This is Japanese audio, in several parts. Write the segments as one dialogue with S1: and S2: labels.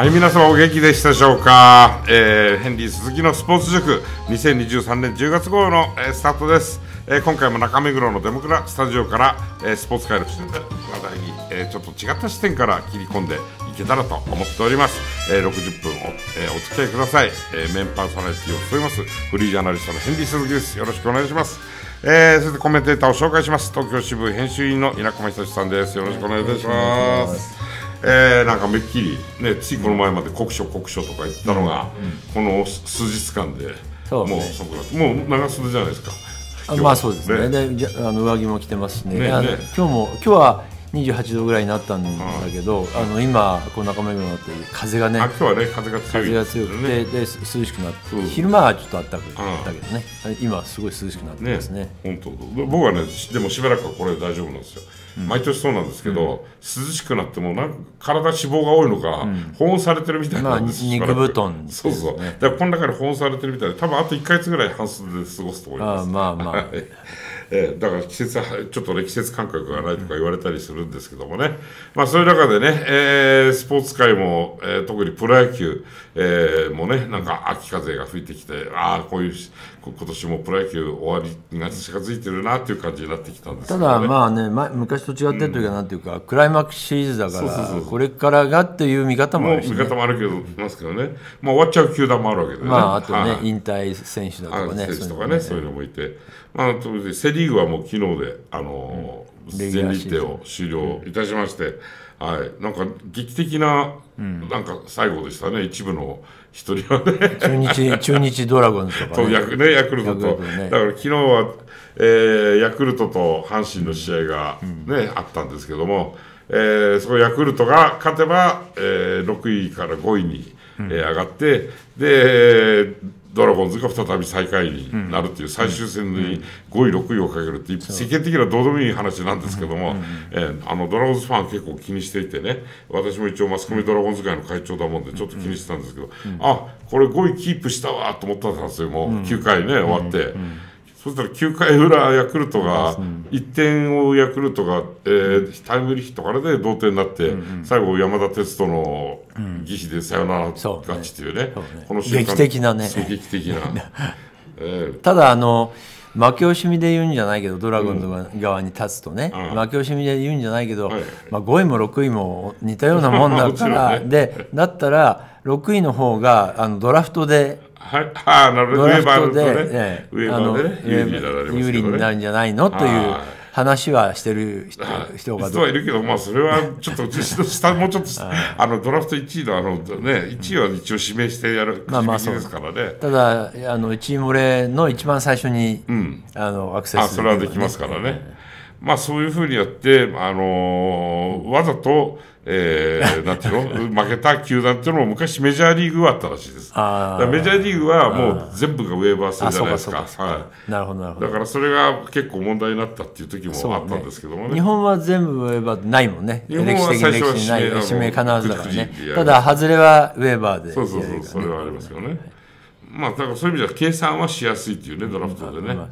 S1: はい皆様お元気でしたでしょうか、えー、ヘンリー鈴木のスポーツ塾2023年10月号の、えー、スタートです、えー、今回も中目黒のデモクラスタジオから、えー、スポーツ界の視点話題に、えー、ちょっと違った視点から切り込んでいけたらと思っております、えー、60分お,、えー、お付き合いください、えー、メンパーソナリティを務めますフリージャーナリストのヘンリー鈴木ですよろしくお願いしますえー、そしてコメンテーターを紹介します東京支部編集員の稲駒仁さんですよろしくお願いいたしますえー、なんかめっきり、ね、ついこの前まで酷暑酷暑とか言ったのが、この数日間でもうそもう長袖じゃないですか。まあそうですね
S2: ねあの上着も着てますしねねね今日も今日は28度ぐらいになったんだけど、あの今この中目黒になって風がね今日はね風
S1: が強い、ね、風が強くてで涼しくなって、うん、昼間はちょっとあったかだけどね今すごい涼しくなってますねね本当僕はねでもしばらくはこれ大丈夫なんですよ、うん、毎年そうなんですけど、うん、涼しくなってもなんか体脂肪が多いのか、保温されてるみたいなんです、まあ、肉布団、ね、そうそうだからこの中で保温されてるみたいで多分あと1か月ぐらい半数で過ごすと思いますあまあまあえー、だから季節ちょっとね季節感覚がないとか言われたりするんですけどもね、まあ、そういう中でね、えー、スポーツ界も、えー、特にプロ野球、えー、もねなんか秋風が吹いてきてああこういう今年もプロ野球終わりが近づいてるなっていう感じになってきたんですけど、ね、ただま
S2: あね、ま、昔と違ってというか、なんていうか、うん、クライマックスシリーズだから、これからがっていう見方もあるし、ね、見方もあるけど、ますけ
S1: どね、まあ、終わっちゃう球団もあるわけでね、まあ、あとね、はい、引退選手だとかね、選手とかね、そういうのもいて、まあ、セ・リーグはもう昨日で、あの全、日程を終了いたしまして、うん、はい、なんか劇的な、なんか最後でしたね、一部の。一人はね
S2: 中日 中日ドラゴンズとか、ね、とヤクルトと、ね、だ
S1: から昨日は、えー、ヤクルトと阪神の試合がね、ね、うん、あったんですけども、えー、そのヤクルトが勝てば、えー、6位から5位に、えー、上がってで、ドラゴンズが再び最下位になるっていう、最終戦に5位、6位をかけるっていう、世間的にはどうでもいい話なんですけども、えあのドラゴンズファン結構気にしていてね、私も一応、マスコミドラゴンズ会の会長だもんで、ちょっと気にしてたんですけど、あこれ5位キープしたわと思ったんですよ、もう9回ね、終わって。そしたら9回裏ヤクルトが1点をヤクルトが、えー、タイムリーヒットからで同点になって、最後山田哲人の義飛でサヨナラ勝ちというね,、この劇的なね劇的な、えー、ただあの
S2: 負け惜しみで言うんじゃないけどドラゴンズ側に立つとね、負け惜しみで言うんじゃないけど、まあ、5位も6位も似たようなもんだから、でだったら6位の方があのドラフトで
S1: はい、はあ、なるほど、上バウンドね、ね上バ有利なられます、ね、有利になるんじゃないのという話はしてる人人が人はいるけど、まあ、それはちょっと、下もうちょっと、あのドラフト1位のあの、ね、1位は一応指名してやる、まあまあそうですからね。
S2: ただ、あのチームレの一番最初に、
S1: うん、あのアクセス、ね、あそれはできますからね。まあそういうふうにやって、あのー、わざと、えー、なんていうの、負けた球団っていうのも昔メジャーリーグはあったらしいです。メジャーリーグはもう全部がウェーバー制じゃないですか。かはい、なるほど、なるほど。だからそれが結構問題になったっていう時もあったんですけどもね。ね日
S2: 本は全部ウェーバーないもんね。日本は最初は指名指名必ずだからね。ただ、外れは
S1: ウェーバーで、ね、そうそうそう、それはありますよね。はいまあ、だからそういう意味では計算はしやすいというね、ドラフトでね、はい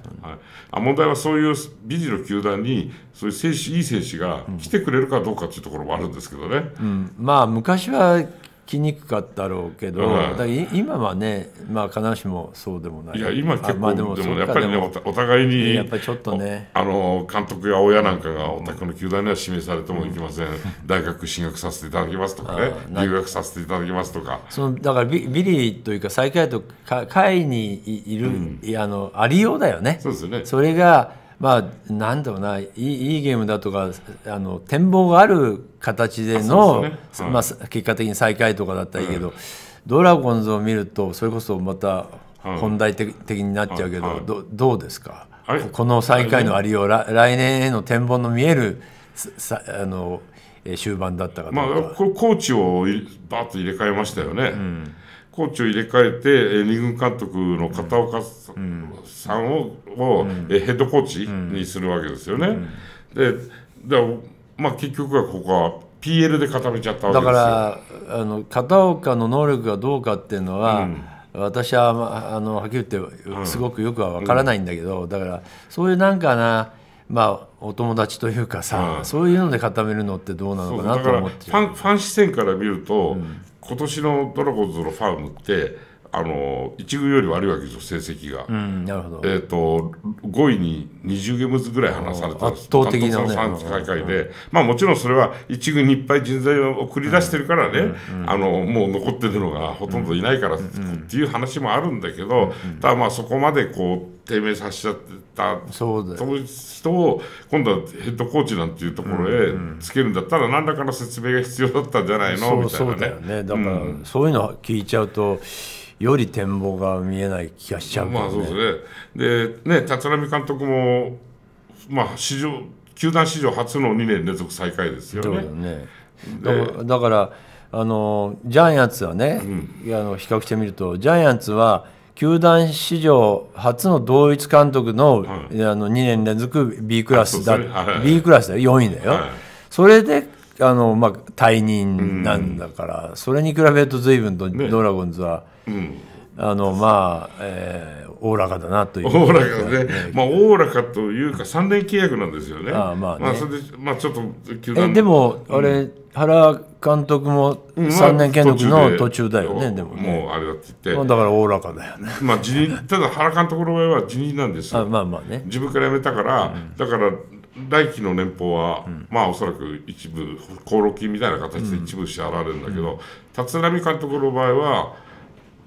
S1: あ、問題はそういう美人の球団に、そういう選手いい選手が来てくれるかどうかというところもあるんですけどね、うん、まあ、昔はきにくかったろう
S2: けど、うん、今
S1: はね、まあ、必ずしもそうでもないいや今結構、まあ、でもでもやっぱりねお互いにやっぱりちょっとねあの監督や親なんかがお宅の球団には指名されてもいきません、うん、大学進学させていただきますとかね留学させていただきますとかその
S2: だからビビリーというか最下位とか下位にいる、うん、あのありようだよねそうですねそれがまあ、なんだろうないい、いいゲームだとか、あの展望がある形での、ねまあ、結果的に最下位とかだったらいいけど、うん、ドラゴンズを見ると、それこそまた本題的,、になっちゃうけど、どどうですか、この最下位のありよう、来年への展望の見えるさあ
S1: の終盤だったかまあ、コーチをばっと入れ替えましたよね。うんコーチを入れ替えて、えー、二軍監督の片岡さ,、んを,、をえー、ヘッドコーチにするわけですよね。でで、まあ、結局はここは PL で固めちゃっただからあの片岡の能力が
S2: どうかっていうのは、うん、私はまあのはっきり言ってすごくよくは分からないんだけど、うん、だからそういうなんかなまあお友達というかさ、うん、そういうので固めるのってどうなのかなと思って
S1: ファンファン視線から見ると、今年のドラゴンズのファームってあの1軍より悪いわけですよ、成績が。うん、なるほどえーと、5位に20ゲームずぐらい離されてんです、圧倒的な、ね、3大会で、うん、まあ、もちろんそれは1軍にいっぱい人材を送り出してるからね、うん、あのもう残ってるのがほとんどいないからっていう話もあるんだけど、ただまあそこまでこう低迷させちゃったそうの人を今度はヘッドコーチなんていうところへつけるんだったら何らかの説明が必要だったんじゃないのみたいなね。そうだよねだから、
S2: そういうの聞いちゃうとより展望が見えない気がしちゃう、ね、まあそうです
S1: ね。で、ね、立浪監督も、まあ、史上、球団史上初の2年連続最下位ですよね。だよねだからあのジャイアンツはね、
S2: うん、あの比較してみるとジャイアンツは球団史上初の同一監督のあの2年連続 B クラスだ、ねはい、B クラスだよ4位だよ、はい、それであの、まあ、退任なんだから、うん、それに比べると随分とドラゴンズは。ねあのまあ、えー、おおらかだなというおおらか
S1: まあおおらかというか、3年契約なんですよね、あまあ、ね、まあ、それで、まあ、ちょっと球団でも、あれ、う
S2: ん、原監督も3年契約の途中だよね、まあ、でも、ね、もうあ
S1: れだって言って、だからおおらかだよね、まあ、辞任ただ原監督の場合は辞任なんですよ、あまあまあね、自分から辞めたから、うん、だから、来期の年俸は、うん、まあおそらく一部、功労金みたいな形で一部支払われるんだけど、立浪監督の場合は、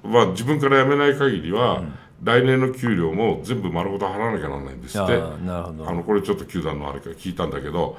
S1: は自分から辞めない限りは、来年の給料も全部丸ごと払わなきゃならないんですってあのこれちょっと球団のあれから聞いたんだけど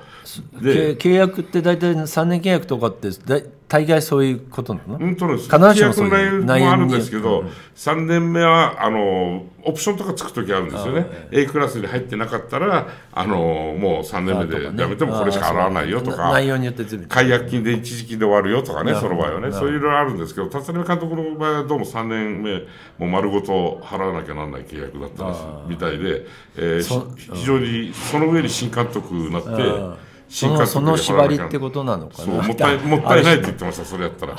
S1: で契
S2: 約って大体3年契約とかってだ大概そういうことなのです。必ずしもそういう内容もあるんです
S1: けど、3年目は、あの、オプションとかつくときあるんですよね。A クラスに入ってなかったら、あの、もう3年目でやめてもこれしか払わないよとか、内容によって解約金で一時金で終わるよとかね、その場合はね、そういうのあるんですけど、立浪監督の場合はどうも3年目、もう丸ごと払わなきゃならない契約だったみたいで、えー、非常にその上に新監督になって、新感その縛りってことなのかなもったいもったいないって言ってましたそれやったら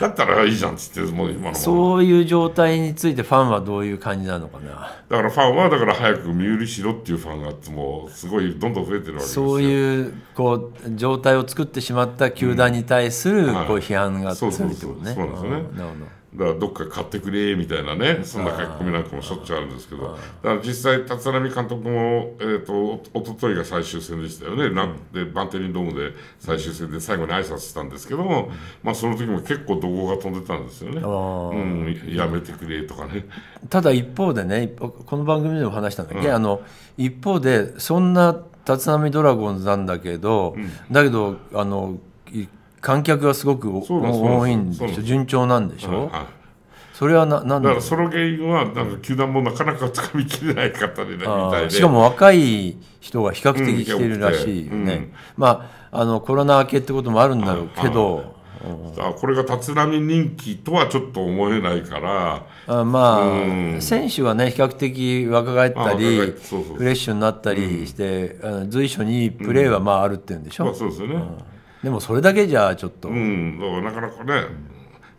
S1: だったらいいじゃんっつってもう今のそういう状態についてファンはどういう感じなのかなだからファンはだから早く身売りしろっていうファンがもうすごいどんどん増えてるわけですそうい
S2: うこう状態を作ってしまった球団に対するこう批判が強いってことね、うんはい、そうなんですねなるほ
S1: どだからどっか買ってくれみたいなねそんな書き込みなんかもしょっちゅうあるんですけどだから実際立浪監督も、えーと、おとといが最終戦でしたよね、なんでバンテリンドームで最終戦で最後に挨拶したんですけども、まあ、その時も結構怒号が飛んでたんですよね、うん、やめてくれとかね。ただ一方でね
S2: この番組でも話したんだけど、うん、あの一方でそんな立浪ドラゴンズなんだけど、うん、だけどあの観客がすごく多いんでしょ順調なんでしょ、はいそれはなな
S1: んだからその原因はなんか球団もなかなかつかみきれない方でねしかも
S2: 若い人が比較的来てるらしいね、うんうん、まああのコロナ明けってこともあるんだろうけど、あこれが立浪人気とはちょっと思えないからあまあ、うん、選手はね比較的若返ったりフレッシュになったりして、うん、随所にプレーはま
S1: ああるっていうんでしょ、うんまあ、そうですね、でもそれだけじゃちょっと、うん、だからなかなかね、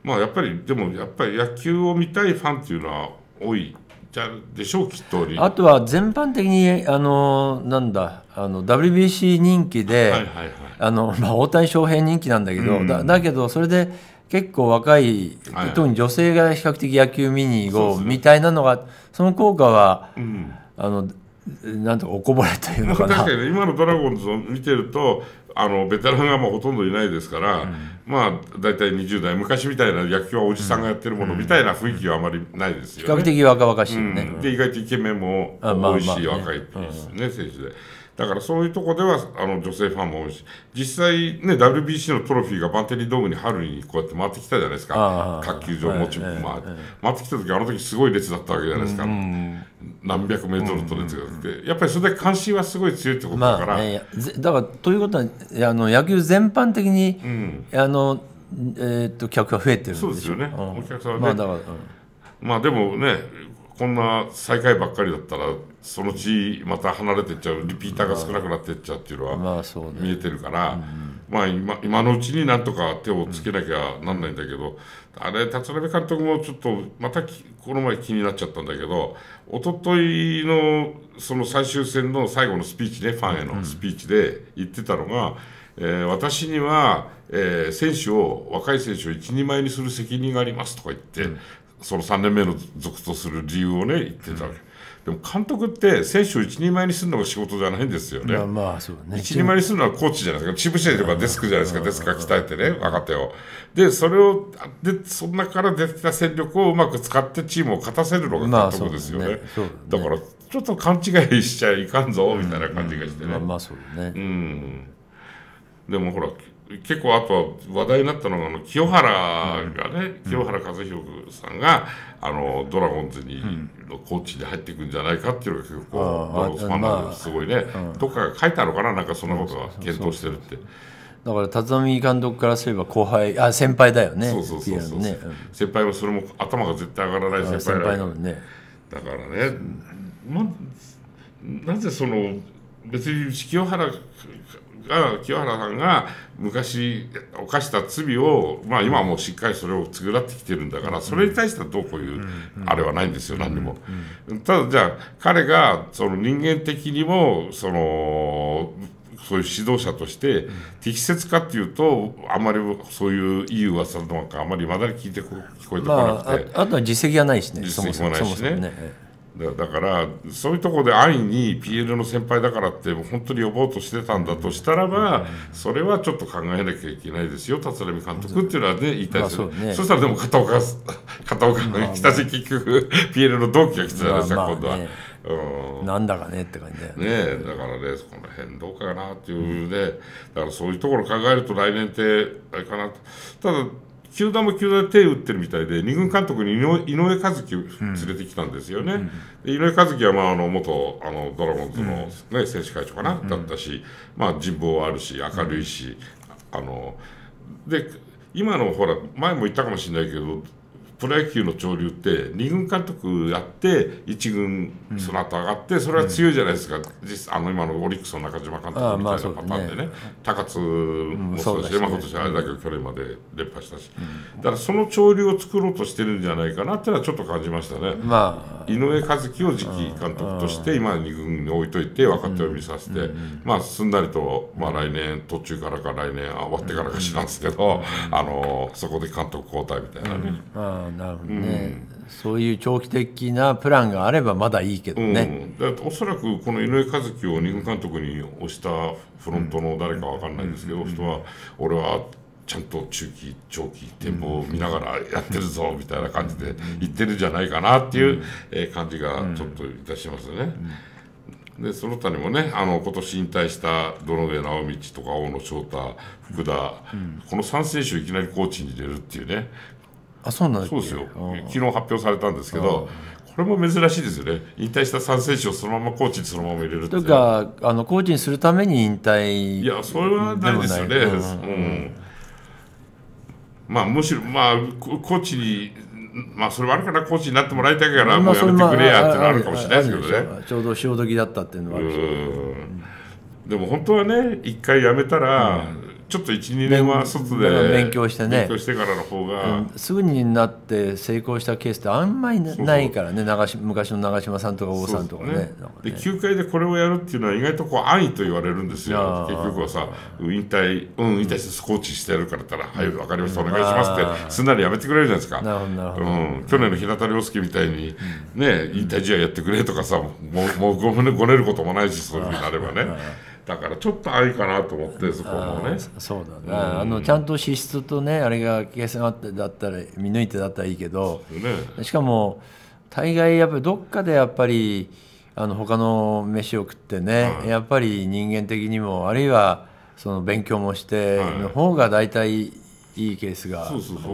S1: まあやっぱりでもやっぱり野球を見たいファンっていうのは多いじゃでしょうきっとあ
S2: とは全般的にあのなんだあの WBC 人気で、はいはいはい、あの まあ大谷翔平人気なんだけど、うん、だだけどそれで結構若い、い、特に女性が比較的野球見に行こうみたいなのがその効果は、うん、あのなんとおこぼれというのかな。確か
S1: に、今のドラゴンズを見てるとあのベテランがまあほとんどいないですから、うん、まあ大体20代昔みたいな野球はおじさんがやってるものみたいな雰囲気はあまりないですよね。比較的若々しいね。うん、で意外とイケメンも美いし、いね、若いね、うん、選手で。だからそういうとこではあの女性ファンも多いし、実際ね、WBC のトロフィーがバンテリードームに春にこうやって回ってきたじゃないですか、卓球場もちろん、えまあ、回ってきた時あの時すごい列だったわけじゃないですか、うん、何百メートルと列があって、うん、やっぱりそれで関心はすごい強いってことだから。まあね、だから
S2: ということは、あの野球全般的に、うん、あのえー、っと客が増えてるんですよね、お客さんはね。まあ
S1: まあでもね、こんな最下位ばっかりだったらそのうちまた離れてっちゃうリピーターが少なくなってっちゃうっていうのは見えてるから、まあ、今今のうちになんとか手をつけなきゃなんないんだけど、あれ立浪監督もちょっとまたこの前気になっちゃったんだけど一昨日のその最終戦の最後のスピーチねファンへのスピーチで言ってたのが。えー、私には、えー、選手を若い選手を一人前にする責任がありますとか言って、うん、その3年目の続とする理由をね言ってたわけ、でも監督って選手を一人前にするのが仕事じゃないんですよね。まあまあそうね一人前にするのはコーチじゃないですか、チーム試合とばデスクじゃないですか、デスクが鍛えてね、若手を。で、それを、でそんなから出てきた戦力をうまく使ってチームを勝たせるのが監督ですよね。まあ、ねだねだから、ちょっと勘違いしちゃいかんぞみたいな感じがしてね。まあまあそうね、うん、でもほら結構あと話題になったのがあの清原がね、清原和博さんがあのドラゴンズに、のコーチに入っていくんじゃないかっていうのが結構ドラゴンズファンなんですごいね、どっかが書いたのかななんかそんなことは
S2: 検討してるって。だから立浪監督からすれば後輩あ先輩だよねそうそうそうそう、ね、
S1: 先輩はそれも頭が絶対上がらない先輩だ先輩なのねだからね、ま、なぜその別に清原が清原さんが昔犯した罪を、まあ、今はもうしっかりそれを償ってきてるんだから、それに対してはどうこういう、あれはないんですよ、何にも。ただじゃあ彼がその人間的にもそのそういう指導者として適切かっていうと、あまりそういういい噂なんかあまりまだ聞いて聞こえてこなくて、まあ、あとは実績がないしね実績もないしね。だからそういうところで安易に PL の先輩だからって本当に呼ぼうとしてたんだとしたらばそれはちょっと考えなきゃいけないですよ立浪監督っていうのはね言いたいですよ、まあ、そね、そしたらでも片岡片岡が来た結局 PL の同期が来てたなですよ、まあまあね、今度は。うん、なんだかねって感じだよね、ね、だからねこの辺どうかなっていうね、うん、だからそういうところ考えると来年ってあれかなただ球団も球団で手打ってるみたいで、二軍監督に井上和樹連れてきたんですよね。うんう井上和樹は、まあ、あの元あのドラゴンズの、ね、うん、選手会長かな、だったし、まあ、人望はあるし、明るいし、あので今のほら、前も言ったかもしれないけど、プロ野球の潮流って2軍監督やって1軍その後上がってそれは強いじゃないですか、うん、実あの今のオリックスの中島監督みたいなパターンでね、ね、高津もそうだし、うんね、今年あれだけ去年まで連覇したし、うん、だからその潮流を作ろうとしてるんじゃないかなっていうのはちょっと感じましたね、まあ、井上和樹を次期監督として今2軍に置いといて若手を見させて、まあすんなりと、まあ、来年途中からか来年終わってからか知らんすけど、あのそこで監督交代みたいなね。なるほどね、うん、
S2: そういう長
S1: 期的なプランがあればまだいいけどね、うん、だおそらくこの井上和樹を二軍監督に推したフロントの誰かわかんないんですけど、人は俺はちゃんと中期長期展望を見ながらやってるぞみたいな感じで言ってるんじゃないかなっていう感じがちょっといたしますね。でその他にもねあの今年引退した堂上直道とか大野翔太福田、うん、この3選手をいきなりコーチに入れるっていうね
S2: あそうなんですよ
S1: 昨日発表されたんですけどこれも珍しいですよね引退した3選手をそのままコーチにそのまま入れるというかあのコーチにするために引退いやそれはないですよね、うん、うん、まあむしろまあコーチにまあそれはあるからコーチになってもらいたいから、もうやめてくれやってのあるかもしれないですけどね、ちょうど潮時だったっていうのはあるでも本当はね一回やめたら、うんちょっと12年は外で勉強してね勉強してからの方が、うん、
S2: すぐになって成功したケースってあんまりないからね長し昔の長嶋さんとか王さんとかね、ねね、
S1: で球界でこれをやるっていうのは意外とこう安易と言われるんですよ結局はさ引退うん引退してコーチしてやるからったら「はい分かりましたお願いします」ってすんなりやめてくれるじゃないですかなるほどなるほど、うん、去年の平田良介みたいにね引退試合やってくれとかさもうもうごねることもないしそういうふうになればねだからちょっとありかなと思ってそこもねそうだね、うん、あのちゃん
S2: と資質とねあれが計算あってだったら見抜いてだったらいいけど、ね、しかも大概やっぱりどっかでやっぱりあの他の飯を食ってね、はい、やっぱり人間的にもあるいはその勉強もしての方が大体いいケースが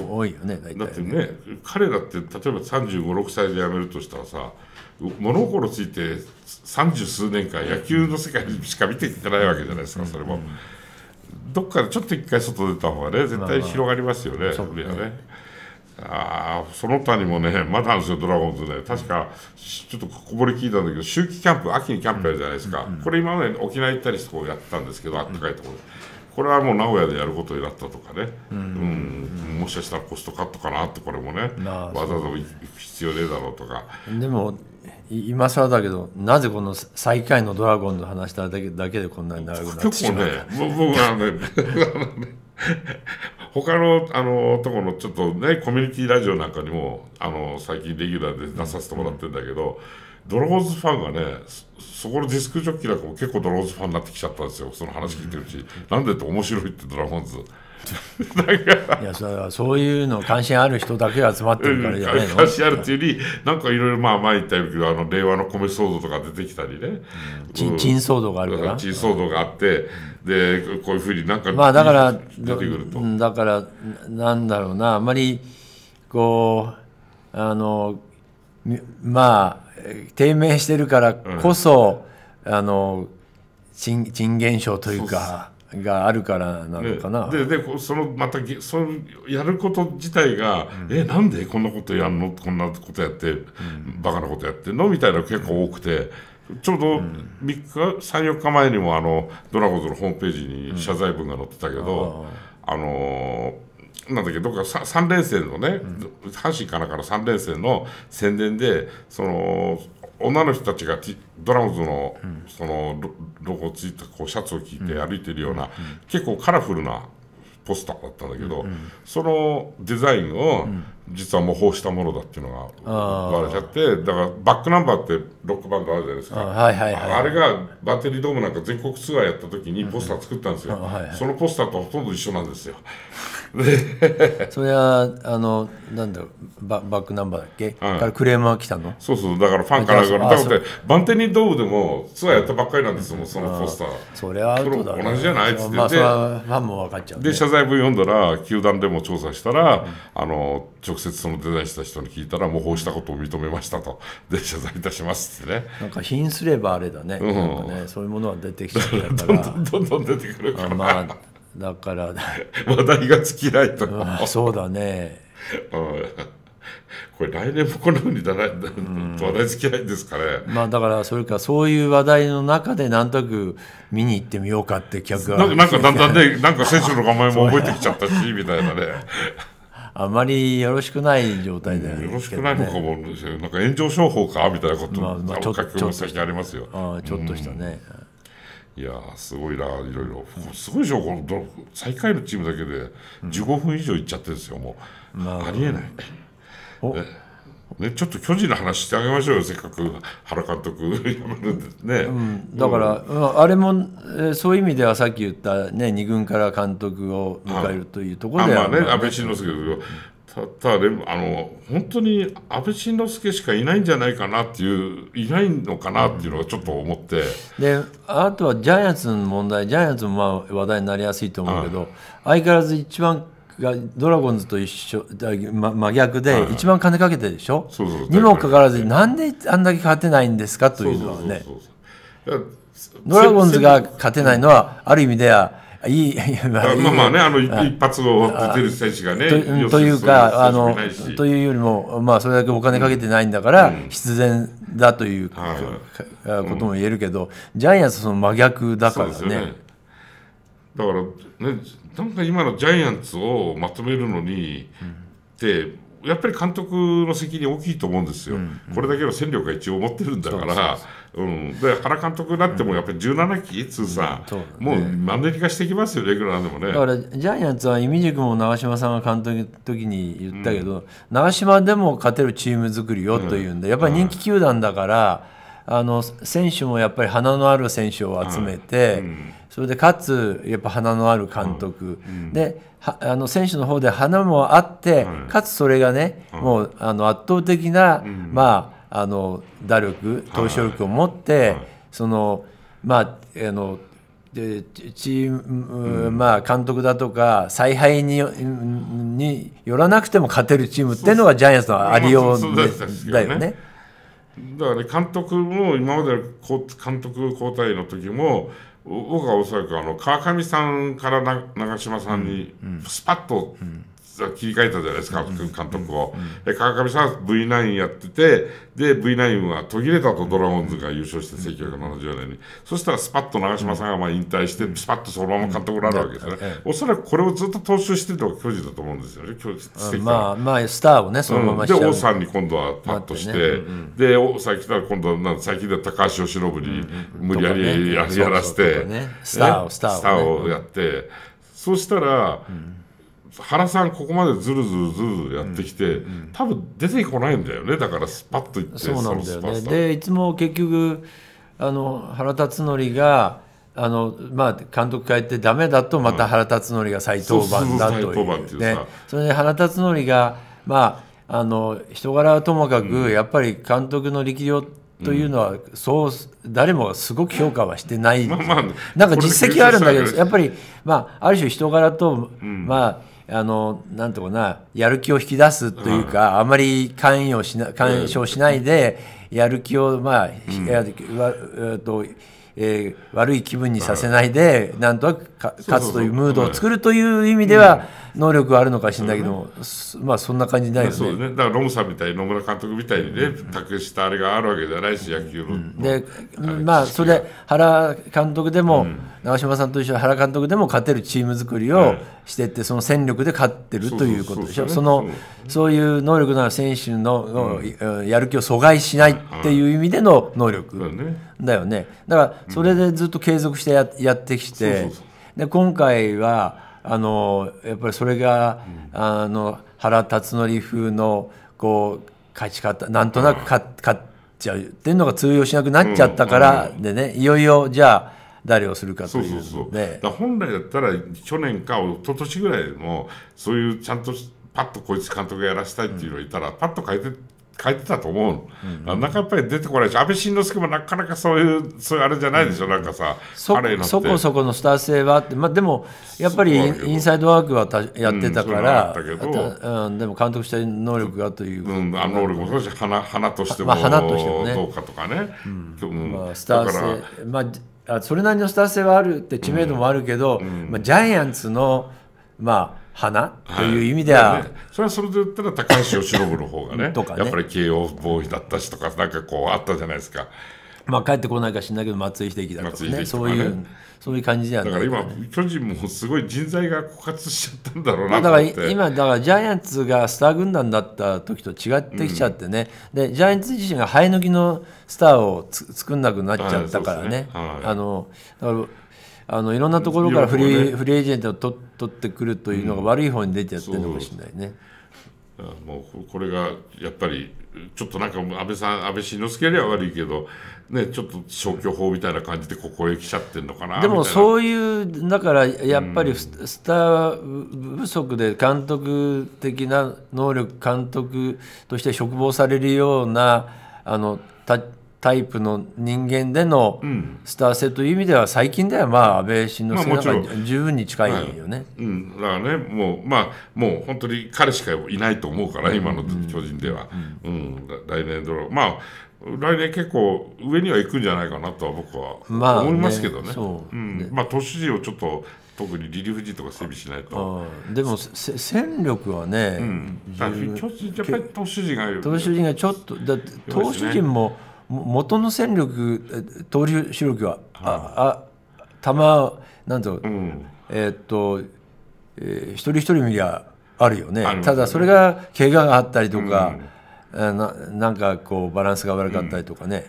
S2: 多いよね、
S1: そうそうそう大体、ね、だってね彼だって例えば3 5 6歳で辞めるとしたらさ物心ついて三十数年間野球の世界しか見てきてないわけじゃないですか、それも。どっかでちょっと一回外出た方がね絶対広がりますよね、それはね。あその他にもね、まだあるんですよ、ドラゴンズね、確かちょっとこぼれ聞いたんだけど、秋季キャンプ、秋にキャンプやるじゃないですか、これ、今まで沖縄行ったりしてこうやったんですけど、あったかいところで、これはもう名古屋でやることになったとかね、うんもしかしたらコストカットかなって、これもね、わざわざ行く必要ねえだろうとか。
S2: でも今更だけどなぜこの最下位のドラゴンの話だけだけでこんなに長くなってしまう結構 ね僕はね
S1: 他のあのとこのちょっとねコミュニティラジオなんかにもあの最近レギュラーで出させてもらってるんだけど、うん、ドラゴンズファンがねそこのディスクジョッキーなんかも結構ドラゴンズファンになってきちゃったんですよその話聞いてるし、なんでって面白いってドラゴンズ。
S2: いやそれそういうの関心ある人だけ集まってるからじゃないの関心ある
S1: っていうよりなんかいろいろまあ前言ったけどあの令和の米騒動とか出てきたりね珍、うん、騒動があるから珍騒動があってでこういうふうになんかまあだから出てくるとだからなんだろうなあんまり
S2: こうあのまあ低迷してるからこそ、うん、あの珍現象というか。があるからなのかな。で、
S1: で、その、また、その、やること自体が、うん、え、なんでこんなことやんのこんなことやって、バカなことやってんのみたいな結構多くて、ちょうど3日、3、4日前にも、あの、ドラゴンズのホームページに謝罪文が載ってたけど、ああのーなんだけど、っか 3, 3連戦のね、阪神かなから3連戦の宣伝で、その、女の人たちがドラムズのそのロゴついたこうシャツを着て歩いてるような、結構カラフルなポスターだったんだけど、そのデザインを、実は模倣したものだっていうのがバレちゃってだからバックナンバーってロックバンドあるじゃないですかあはいはいはい、あれがバッテリードームなんか全国ツアーやった時にポスター作ったんですよ、うんはいはい、そのポスターとほとんど一緒なんですよ それはあのなんだろうババックナンバーだっけ、はい、からクレー
S2: ムは来たのそうそうだからファンから言われたって
S1: バンテリードームでもツアーやったばっかりなんですもんそのポスターそれはアウトだ、ね、同じじゃないっつって、まあ、ファンも分かっちゃう、ね、で謝罪文読んだら球団でも調査したら、うん、あの直接そのデザインした人に聞いたら模倣したことを認めましたと で謝罪いたしますってねなんか品すればあれだね,、うん、なんかねそういうものは出てきちゃうから どんどんどんどん出てくるからまあだから 話題が尽きないと、うそうだね、うん、これ来年もこんなふうにだな、うん、話題尽きないんですかね
S2: まあだからそれかそういう話題の中でなんとなく見に行ってみようかって客がなんかだんだんねなんか選手の名前も覚えてきちゃったしみたいなねあまり
S1: よろしくない状態で、ね、よろしくないのかもなんか炎上商法かみたいなことも、まあ、ちょっと先ありますよあちょっとしたね、いやすごいないろいろすごいでしょこのど最下位のチームだけで15分以上いっちゃってるんですよもう、まあ、ありえない。おね、ちょっと巨人の話してあげましょうよ、せっかく原監督、ね、うん、だから、
S2: うん、あれも、えー、そういう意味ではさっき言った、
S1: ね、2軍から監督を迎えるというところでは、まあね、安倍晋之助たただあの、本当に安倍晋之助しかいないんじゃないかなっていう、いないのかなっていうのはちょっと思って、うん、であとはジャイアンツの問題、ジャイアンツもま
S2: あ話題になりやすいと思うけど、相変わらず一番がドラゴンズと一緒、ま、真逆で、はいはい、一番金かけてるでしょそうそうにもかかわらず、ね、なんであんだけ勝てないんですかというのはね
S1: ドラゴンズが
S2: 勝てないのは、ある意味では いい、まあ、まあね、あの一発を打てる選手がね。とというか、あの、というよりも、まあ、それだけお金かけてないんだから、うん、必然だという、ことも言えるけど、うん、ジャイアンツはその真逆だからね。
S1: だからねなんか今のジャイアンツをまとめるのに、うん、ってやっぱり監督の責任大きいと思うんですよ、うんうん、これだけの戦力が一応持ってるんだから、うん、で原監督になっても、やっぱり17期、通算、うんね、もうマンネリ化してきますよ、レギュラーでもね。だか
S2: ら、ジャイアンツは、ミジ塾も長嶋さんが監督の時に言ったけど、うん、長嶋でも勝てるチーム作りよというんで、やっぱり人気球団だから、あの選手もやっぱり花のある選手を集めて、うんそれでかつやっぱ花のある監督、うん、であの選手の方で花もあって、うん、かつそれがね、うん、もうあの圧倒的な、まああの打力投手力を持って、そのまああのでチーム、まあ、監督だとか采配にによらなくても勝てるチームっていうのがジャイアンツのありようだよね。
S1: だから、ね、監督も今まで監督交代の時も僕はおそらくあの川上さんから長嶋さんにスパッと切り替えたじゃないですか、監督を。うん、川上さんは V9 やってて、で、V9 は途切れたとドラゴンズが優勝して、1970年に。そしたらスパッと長嶋さんがまあ引退して、スパッとそのまま監督になるわけですね。おそらくこれをずっと踏襲してるのが巨人だと思うんですよね、巨人まあ、まあ、スターをね、そのまましちゃう、うん、で、王さんに今度はパッとして、ねうん、で、王さん来たら今度は、最近では高橋由伸に無理やりや,、らせて、スターを、スターをやって、そうしたら、うん原さん、ここまでずるずるずるずるやってきて、うんうん、多分出てこないんだよね、だからスパッといって、そうなんだよね、で
S2: いつも結局、あの原辰徳が、あのまあ、監督変えてだめだと、また原辰徳が再登板だという、ね、それで原辰徳が、まあ、あの人柄はともかく、やっぱり監督の力量というのは、うん、そう誰もすごく評価はしてない、まあまあ、なんか実績はあるんだけど、やっぱり、まあ、ある種人柄と、うん、まああの、なんとかな、やる気を引き出すというか、あまり関与しな、干渉しないで、やる気を、まあ、えっと、えー、悪い気分にさせないで、なんとか勝つというムードを作るという意味では、能力はあるのかもしれないけどうん、まあそんな感
S1: じないよねそねだからロムさんみたいに野村監督みたいにね卓したあれがあるわけじゃないし野球の、うん、
S2: でまあそれで原監督でも、うん、長嶋さんと一緒に原監督でも勝てるチーム作りをしてって、その戦力で勝ってるということでしょそのそういう能力のら選手の、やる気を阻害しないっていう意味での能力、だよねだからそれでずっと継続してや,、やってきてで今回はあのやっぱりそれが、うん、あの原辰徳風のこう勝ち方なんとなく勝っちゃうっていうのが通用しなくなっちゃったから、
S1: でねいよいよじゃあ誰をするかというそうそう本来だったら去年か一昨年ぐらいでもそういうちゃんとパッとこいつ監督やらせたいっていうのがいたら、うん、パッと変えて書いてたと思ううんうん、なんかやっぱり出てこないし安倍晋之助もなかなかそういうそういうあれじゃないでしょ、うん、なんかさそそこそこのスター性はあって、まあ、
S2: でもやっぱりインサイドワークはたやってたから、うん、でも監督した
S1: 能力がという、うん、あ能力もそうし花花としても,、まあ、花としてもねどうかとかね、うんまあ、スター
S2: 性まあそれなりのスター性はあるって知名度もあるけど、まあ、ジャイアンツのまあ花という意味では、はいね、
S1: それはそれで言ったら高橋由伸の方がねとかねやっぱり慶応ボーイだったしとかなんかこうあったじゃないですか。
S2: まあ帰ってこないか知んないけど松井秀喜だとか、ねとかね、そういうそういう感じじゃないだから今巨人
S1: もすごい人材が枯渇しちゃったんだろうなだから
S2: 今だからジャイアンツがスター軍団だった時と違ってきちゃってね、うん、でジャイアンツ自身が生え抜きのスターをつ作んなくなっちゃったからね。はい、ねはい、あのだからあのいろんなところからフリー,、フリーエージェントを取ってくる
S1: というのが悪い方に出ちゃってるのかもしれないね。もうこれがやっぱりちょっとなんか安倍さん安倍晋之助よりは悪いけど、ね、ちょっと消去法みたいな感じでここへ来ちゃってるのかなでもそ
S2: ういうだからやっぱりス,、ター不足で監督的な能力監督として嘱望されるようなあのたタイプの人間でのスター性という意味では最近ではまあ安倍晋之助なん十
S1: 分に近いよね、はいうん、だからねもうまあもう本当に彼しかいないと思うから、うん、今の巨人では、うん、うん、来年ドラまあ来年結構上には行くんじゃないかなとは僕は思いますけどね。まあ、ねうんまあ、都市をちょっと特にリリーフ陣とか整備しないとでもせ戦力はね、うん、やっぱり投
S2: 手陣がいる投手陣がちょっとだって投手陣も、ね、元の戦力投手主力は、ああ球なんと、うん、えー、っと、えー、一人一人見りゃあるよねただそれが怪
S1: 我があったりとか、うん、ななんかこうバランスが悪かったりとかね、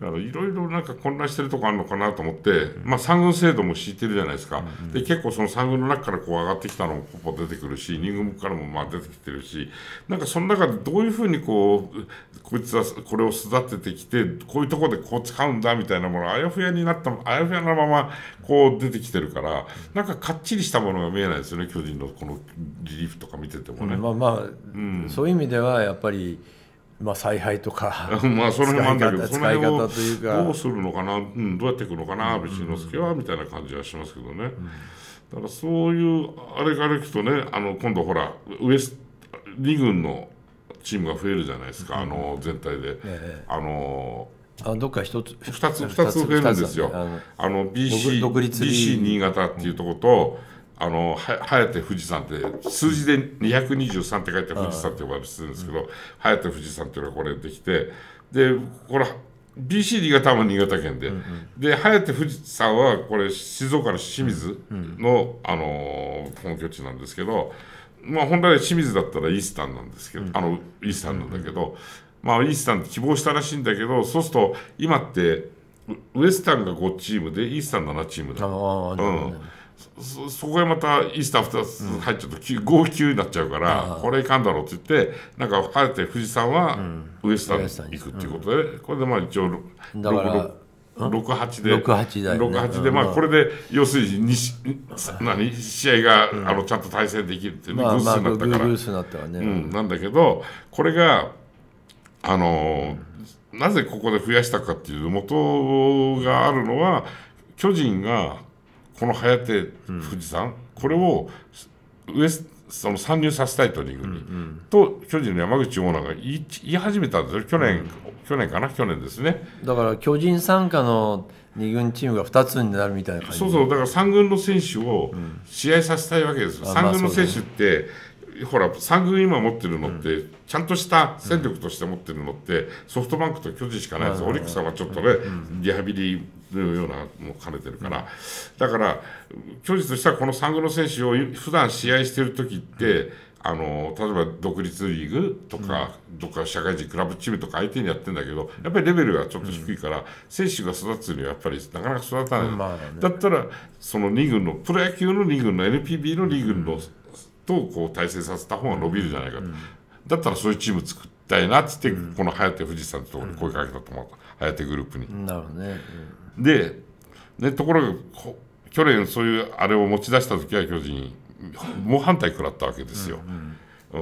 S1: いろいろなんか混乱してるとこあるのかなと思って、まあ、3軍制度も敷いてるじゃないですか、うんうん、で結構その3軍の中からこう上がってきたのもポポ出てくるし2軍からもまあ出てきてるしなんかその中でどういうふうにこうこいつはこれを育ててきてこういうところでこう使うんだみたいなものあやふやになったあやふやなままこう出てきてるからなんかかっちりしたものが見えないですよね巨人のこのリリーフとか見ててもね。まあまあ、うん、そういう意味ではやっぱりまあ、采配とか まあその辺もあんだけどその辺をどうするのかな、うん、どうやっていくのかな安倍晋之助は、みたいな感じはしますけどね、うん、だからそういうあれからでくとねあの今度ほらウエス2軍のチームが増えるじゃないですか、うん、あの全体で。ええ、あのあどっ
S2: か一つ二つ二つ増えるんですよ。あの BC BC
S1: 新潟っていうとこと、あのはて富士山って数字で223って書いて富士山って呼ばれてるんですけどはて富士山っていうのがこれできてでこれ b c 新潟多分新潟県で、うんうん、ではやて富士山はこれ静岡の清水の、うんうん、あの本拠地なんですけど、まあ、本来清水だったらイースタンなんですけど、うん、あのイースタンなんだけど、うんうん、まあ、イースタンって希望したらしいんだけどそうすると今ってウエスタンが5チームでイースタン7チームだ。あうんそそこへまたイースター2つ入っちゃうと、5ん、号泣になっちゃうから、これいかんだろうって言ってなんかあえて富士山はウエスタンに行くっていうことで、うん、これでまあ一応68で68台、ね、68で、まあ、これで要するに西試合が、あのちゃんと対戦できるっていうね、まあ、ースになったから、まあ、ね、うん、なんだけどこれがあのなぜここで増やしたかっていう元があるのは巨人がこの早手富士山、これをウエスその参入させたいとリ軍。グに、うんうん、と巨人の山口オーナーが言い言い始めたんですよ去年、うん、去年かな去年ですねだから巨人参加の2軍チームが2つになるみたいな感じそうそうだから3軍の選手を試合させたいわけです、うん、3軍の選手って、まあね、ほら3軍今持ってるのって、うん、ちゃんとした戦力として持ってるのってソフトバンクと巨人しかないです、オリックスはちょっとね、リハビリというようなも兼ねてるから、だから、巨人としてはこの3軍の選手を普段試合してる時って、あの例えば独立リーグとか、うん、どっか社会人クラブチームとか相手にやってるんだけどやっぱりレベルがちょっと低いから、うん、選手が育つにはやっぱりなかなか育たない、うんまあね、だったらその2軍のプロ野球の2軍の NPB の2軍の、とこう対戦させた方が伸びるじゃないかと、だったらそういうチーム作ったいなっつって、この颯富士山のところに声かけたと思う、うん、グループに。なるほどね、でね、ところが去年そういうあれを持ち出した時は巨人猛反対食らったわけですよ。うん、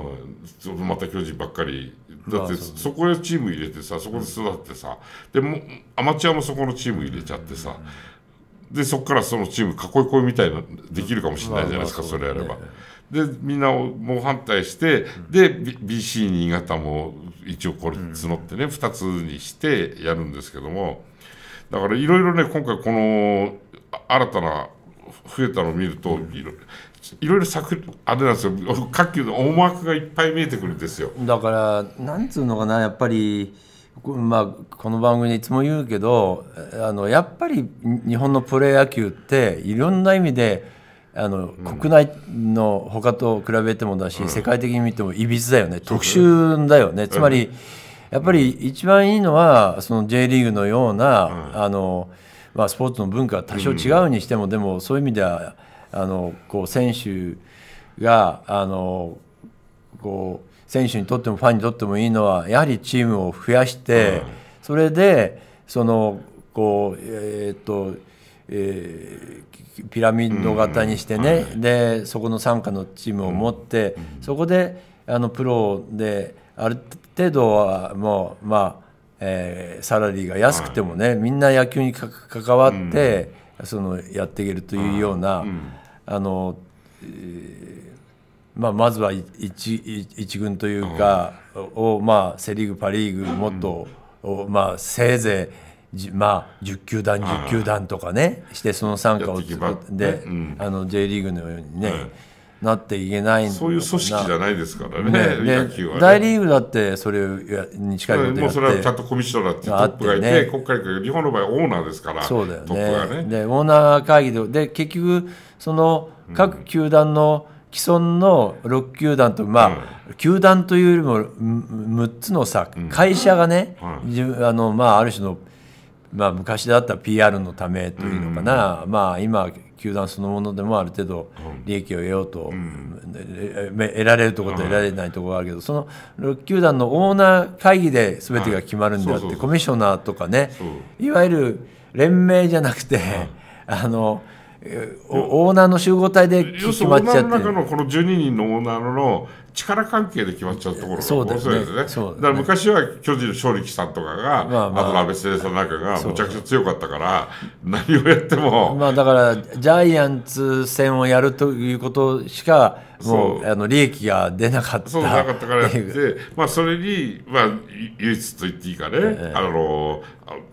S1: うんうん、また巨人ばっかりだってそこへチーム入れてさそこで育ってさ、うん、でもアマチュアもそこのチーム入れちゃってさ、でそこからそのチーム囲い込みみたいなできるかもしれないじゃないですか、それやれば。でみんなを猛反対して、で BC 新潟も一応これ募ってね、2つにしてやるんですけども。だからいろいろね、今回この新たな増えたのを見ると、いろいろ作あれなんですよ各球の思惑がいっぱい見えてくるんで
S2: すよだからなんつうのかなやっぱり、まあ、この番組でいつも言うけどあのやっぱり日本のプロ野球っていろんな意味であの国内の他と比べてもだし、うん、世界的に見てもいびつだよね、特殊だよね、うん、つまり、やっぱり一番いいのはその J リーグのような、うん、あのまあ、スポーツの文化は多少違うにしても、うん、でもそういう意味ではあのこう選手があのこう選手にとってもファンにとってもいいのはやはりチームを増やして、うん、それでそのこうえー、っとえー、ピラミッド型にしてね、うん、でそこの傘下のチームを持って、そこであのプロである程度はもうまあ、えー、サラリーが安くてもね、はい、みんな野球に関わって、うん、そのやっていけるというような、うん、あの、えー、まあ、まずは 1, 軍というか、を、まあ、セ・リーグパ・リーグもっと、まあ、せいぜいまあ、10球団10球団とかねしてその参加をで、ねうん、あの J リーグのようにね、なっていけないそういう組織じゃないですからね、ねねね大リーグだってそれに近いこともうそれはちゃんとコミッショナーってトップがいて、ね、国会
S1: 日本の場合、オーナーですから、そうだよね
S2: でオーナー会議で、で結局、その各球団の、既存の6球団と、まあ、うん、球団というよりも6つのさ、会社がね、うんはい、あのまあ、ある種の、まあ、昔だった PR のためというのかな、うん、まあ、今、球団そのものでもある程度利益を得ようと、うん、得られるところと得られないところがあるけど、その6球団のオーナー会議で全てが決まるんであって、コミッショナーとかねいわゆる連盟じゃなくて、あの。オーナーの集合体で決まっちゃって要するにオーナーの中の
S1: この12人のオーナーの力関係で決まっちゃうところがそうですね。すねだから昔は巨人の勝力さんとかが、まあまあ、あと安倍晴さんなんかがむちゃくちゃ強かったから、何をやっても。まあだから、ジャイアンツ戦をやるということしか、もうあの利益が出なかったそうなかったからやって まあそれに、まあ、唯一と言っていいかね、えー、あの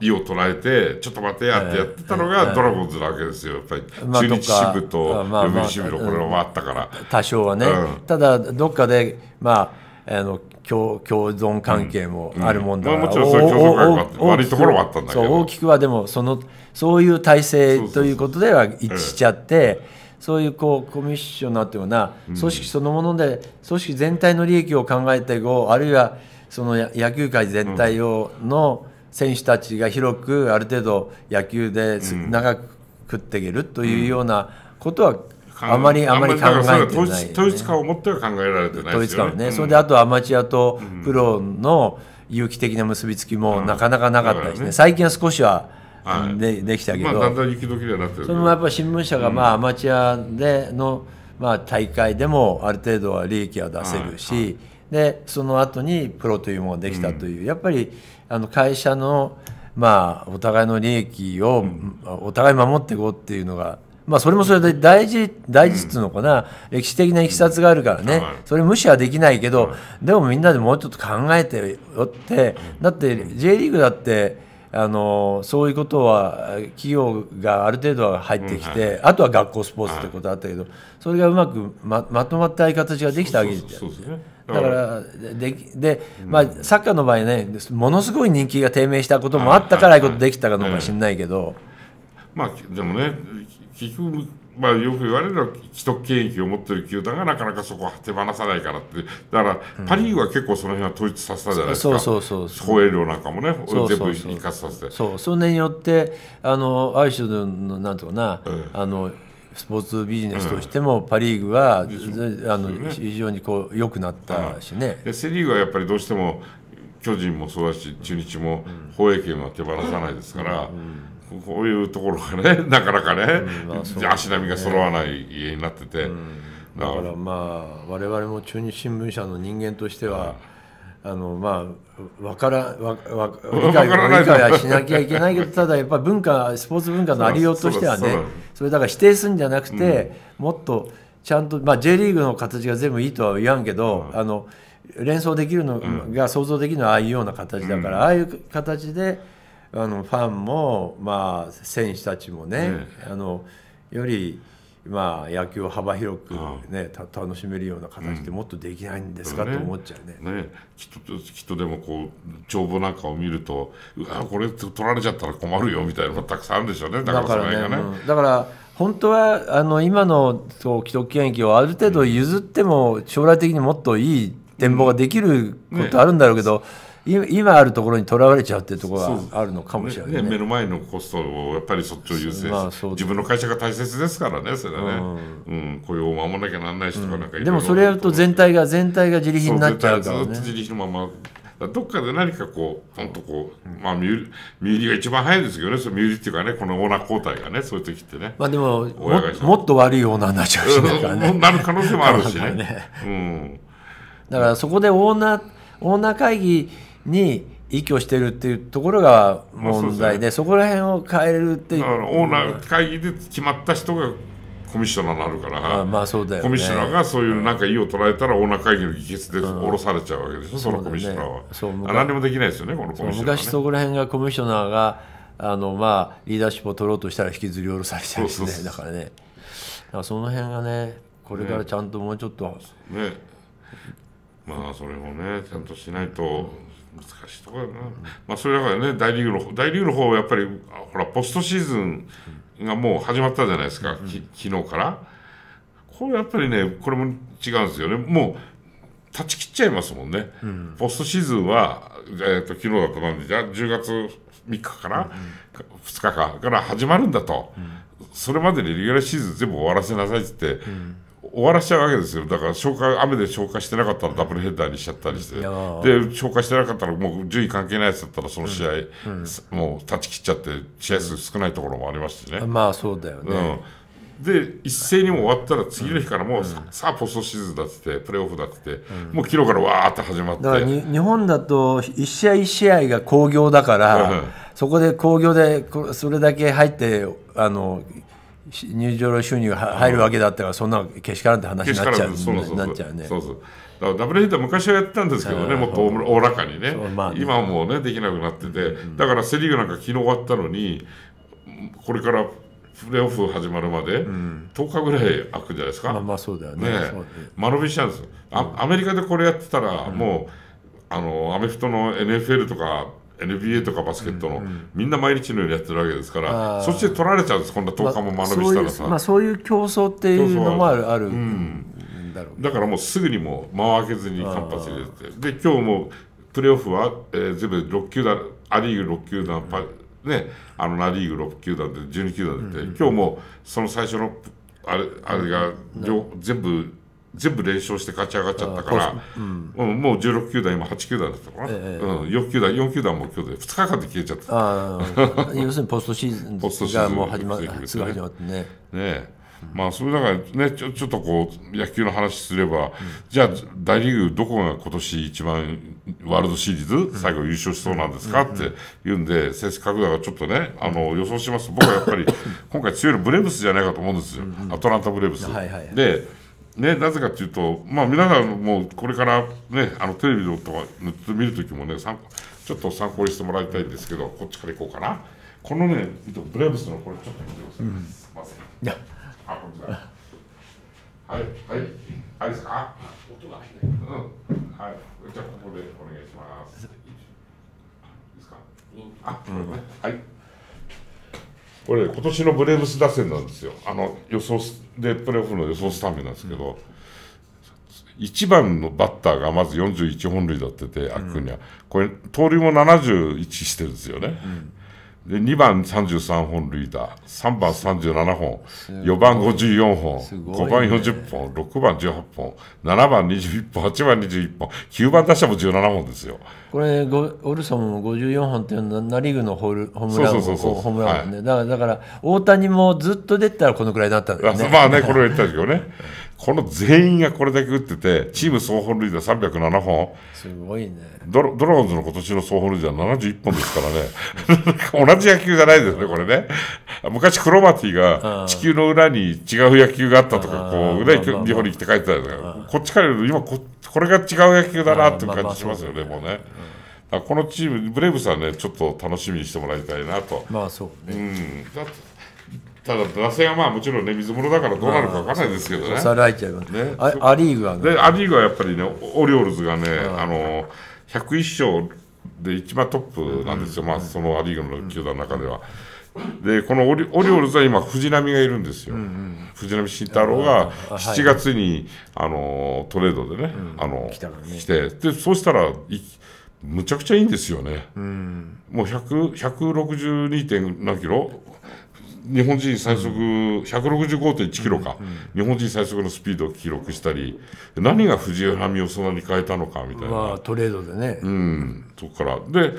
S1: 意を捉えてちょっと待てやってやってたのがドラゴンズなわけですよやっぱり、まあ、中日支部と読売、まあまあ、支部のこれもあったから、
S2: 多少はね、うん、ただどっかでまああの共共存関係もあるもんだから、うんうんまあ、もちろんそういう共存関係も悪いところもあったんだけど大きくはでもそのそういう体制ということでは一致しちゃって。そういうこうコミッショナーというような組織そのもので、組織全体の利益を考えていこうあるいはその野球界全体をの選手たちが広くある程度野球で長く食っていけるというようなことは
S1: あまりあまり考えてない、ね、統一感を持っては考えられてない、ね、統一感ね、それで
S2: あとアマチュアとプロの有機的な結びつきもなかなかなかったですね、最近は少しははい、でできたけど、まあ、だんだん雪解きにはなってるそのもやっぱ新聞社が、まあ、アマチュアでの、まあ、大会でもある程度は利益は出せるし、はいはい、でその後にプロというものができたという、うん、やっぱりあの会社の、まあ、お互いの利益を、うん、お互い守っていこうっていうのがまあ、それもそれで大事、大事っつうのかな、うん、歴史的ないきさつがあるからね、うん、それ無視はできないけど、でもみんなでもうちょっと考えてよって、だって J リーグだって、あのそういうことは企業がある程度は入ってきて、うんはい、あとは学校スポーツってことあったけど、はい、それがうまくままとまった形ができたわけですよ、ね。だからでで、まあ、サッカーの場合ねものすごい人気が低迷したこともあったからああいうことでき
S1: たかもしれないけど、まあでもね結局まあ、よく言われるのは既得権益を持ってる球団がなかなかそこは手放さないからって、だからパ・リーグは結構その辺は統一させたじゃないですか、うん、そうそうそう放映量なんかもね、そう全部一括させて。そ
S2: うそれによってあの、あるのなんとかな、うん、あのスポーツビジネスと
S1: しても、パ・リーグは、うん、あの、ね、非常にこう良くなったしね。うセ・リーグはやっぱりどうしても巨人もそうだし中日も放映権は手放さないですから。うんこういうところがね なかなかねうんまあね、足並みが揃わない家になってて、うん、だからまあ我々も中日新聞社の人間としては、
S2: あのまあわからわわ理解 理解はしなきゃいけないけどただやっぱ文化スポーツ文化のありようとしてはねそれだから否定するんじゃなくて、うん、もっとちゃんと、まあ、J リーグの形が全部いいとは言わんけど、うん、あの連想できるのが、想像できるのはああいうような形だから、ああいう形で。あのファンも、まあ、選手たちもね、あのより、まあ、野
S1: 球を幅広くね、楽しめるような形でもっとできないんですか、うん、と思っちゃうね、ねね、きっときっとでもこう帳簿なんかを見るとうわこれ取られちゃったら困るよみたいなのがたくさんあるんでしょうねだからね、う
S2: ん、だから本当はあの今のそう既得権益をある程度譲っても、将来的にもっといい展望ができることあるんだろうけど。今あるところにとらわれちゃうっていうところはあるのかもしれない、ねね、目
S1: の前のコストをやっぱりそっちを優先し、まあ、自分の会社が大切ですからねそれはね、うん、うん、雇用を守らなきゃなんないしとかなんか、うん、でもそれやると全体が全体が自利品になっちゃうから、ね、ずっと自利品のままどっかで何かこう、ほんとこう、まあ、身売りが一番早いですけどね、その身売りっていうかね、このオーナー交代がね、そういう時ってね。まあでも、もも
S2: っと悪いオーナーになっちゃうし、なる可能性もあるしね。ねうん、だからそこでオーナー、オーナー会議、に依拠してるっていうところが問題でまあそでね、そこら辺を変えるっていうオーナー
S1: 会議で決まった人がコミッショナーになるからまあそうだよ、ね、コミッショナーがそういうなんか意を捉えたらオーナー会議の議決で降ろされちゃうわけでしょ、うん、そのコミッショナーはそう、ね、何もできないですよねこのコミッショナー、ね、昔そ
S2: こら辺がコミッショナーがあのまあリーダーシップを取ろうとしたら引きずり下ろされちゃうしねだからねその辺がねこれからちゃんともうちょっと
S1: ねまあそれもねちゃんとしないと、難しいところだな、うん、まあ、それだからね大リーグの大リーグの方はやっぱりほらポストシーズンがもう始まったじゃないですか、うん、き昨日からこれやっぱりねこれも違うんですよねもう断ち切っちゃいますもんね、うん、ポストシーズンは、えーと、昨日だとなんでじゃあ10月3日から、うん、2日間から始まるんだと、それまでにリギュラーシーズン全部終わらせなさいって言って、終わらしちゃうわけですよだから消化雨で消化してなかったらダブルヘッダーにしちゃったりしてで消化してなかったらもう順位関係ないやつだったらその試合、うんうん、もう断ち切っちゃって試合数少ないところもありますしね、うん、まあそうだよね、で一斉にも終わったら次の日からもうさ,、あポストシーズンだってプレーオフだって、もう昨日からわーって始まって
S2: 日本だと一試合一試合が興行だから、そこで興行でそれだけ入ってあの入場の収入が入るわけだった
S1: ら、そんなけしからんって話になっちゃうなっちゃうね。そうそうだから WA と昔はやったんですけどね、もっとおおらかにね、まあ、ね今はもうね、できなくなってて、だからセ・リーグなんか昨日終わったのに、これからプレーオフ始まるまで10日ぐらい空くじゃないですか、まあまあそうだよね、ね、間延びしちゃうんですよ、アメリカでこれやってたら、もうあのアメフトの NFL とか NBA とかバスケットの、うんうん、みんな毎日のようにやってるわけですからそして取られちゃうんですこんな10日も学びしたらさ、まあ、まあ、
S2: そういう競争っていうのもあるある、うん、
S1: だだからもうすぐにもう間を空けずに間髪入れてで今日もプレーオフは、えー、全部6球団ア・リーグ6球団パ、うん、ね、あのナ・リーグ6球団で12球団で、て、うんうん、今日もその最初のあれあれが、全部全部連勝して勝ち上がっちゃったから、うん、もう16球団、今8球団だったかな、えうん、4球団、4球団も今日で2日間で消えちゃった。あ要するにポストシーズンがもう始まって、ね、すぐ始まってね。ねえまあ、それだからね、ちょちょっとこう、野球の話すれば、うん、じゃあ、大リーグ、どこが今年一番ワールドシリーズ、最後優勝しそうなんですか、うん、って言うんで、先生、角田がちょっとね、あの予想しますと、僕はやっぱり、今回強いのブレーブスじゃないかと思うんですよ、アトランタ・ブレーブス。はいはいはい、でね、なぜかというと、まあ、皆さんもこれから、ね、あのテレビとか見るときもね参考、ちょっと参考にしてもらいたいんですけど、こっちからいこうかな。このね、ブレーブスのこれちょっと見てください。うん、すみません。いや、あ、こちら。はい、はい、あれですか。音が入ない。うん、はい、じゃあここでお願いします。いいですか。あ、うん、はい。これ、今年のブレーブス打線なんですよ、あの予想でプレーオフの予想スタメンなんですけど、うん、1番のバッターがまず41本塁打ってて、アクニャ、これ、盗塁も71してるんですよね。で2番33本塁打、3番37本、4番54本、5番40本、6番18本、7番21本、8番21本、9番打者も17本ですよ。
S2: これオルソンも54本っていうのはナ・リーグのホールホームランホー
S1: ムランね、はい、だからだから大谷もずっと出たらこのくらいだったんだよねまあねこれ言ったんですけどねこの全員がこれだけ打っててチーム総本塁打307本すごいねドラゴンズの今年の総本塁打71本ですからね 同じ野球じゃないですねこれね昔クロマティが地球の裏に違う野球があったとかこう日本に来て書いてたんですこっちから言うと今ここれが違う野球だなっていう感じしますよねもうね。あこのチーム、ブレイブさんね、ちょっと楽しみにしてもらいたいなと。まあそうね、うんだただ、打線はまあもちろんね、水物だからどうなるか分からないですけどね。さらいちゃいますね。あア・リーグはね。で、ア・リーグはやっぱりね、オリオールズがね、あの101勝で一番トップなんですよ、まあ、そのア・リーグの球団の中では。でこのオリオリオールズは今、藤浪がいるんですよ、うんうん、藤浪晋太郎が7月に、あのトレードでね、うん、あの来て、でそうしたらむちゃくちゃいいんですよね。うん、もう 162. 点何キロ日本人最速165.1キロか、うんうん、日本人最速のスピードを記録したり、何が藤原美をそんなに変えたのかみたいな。まあ、トレードでね。うん、そこから。で、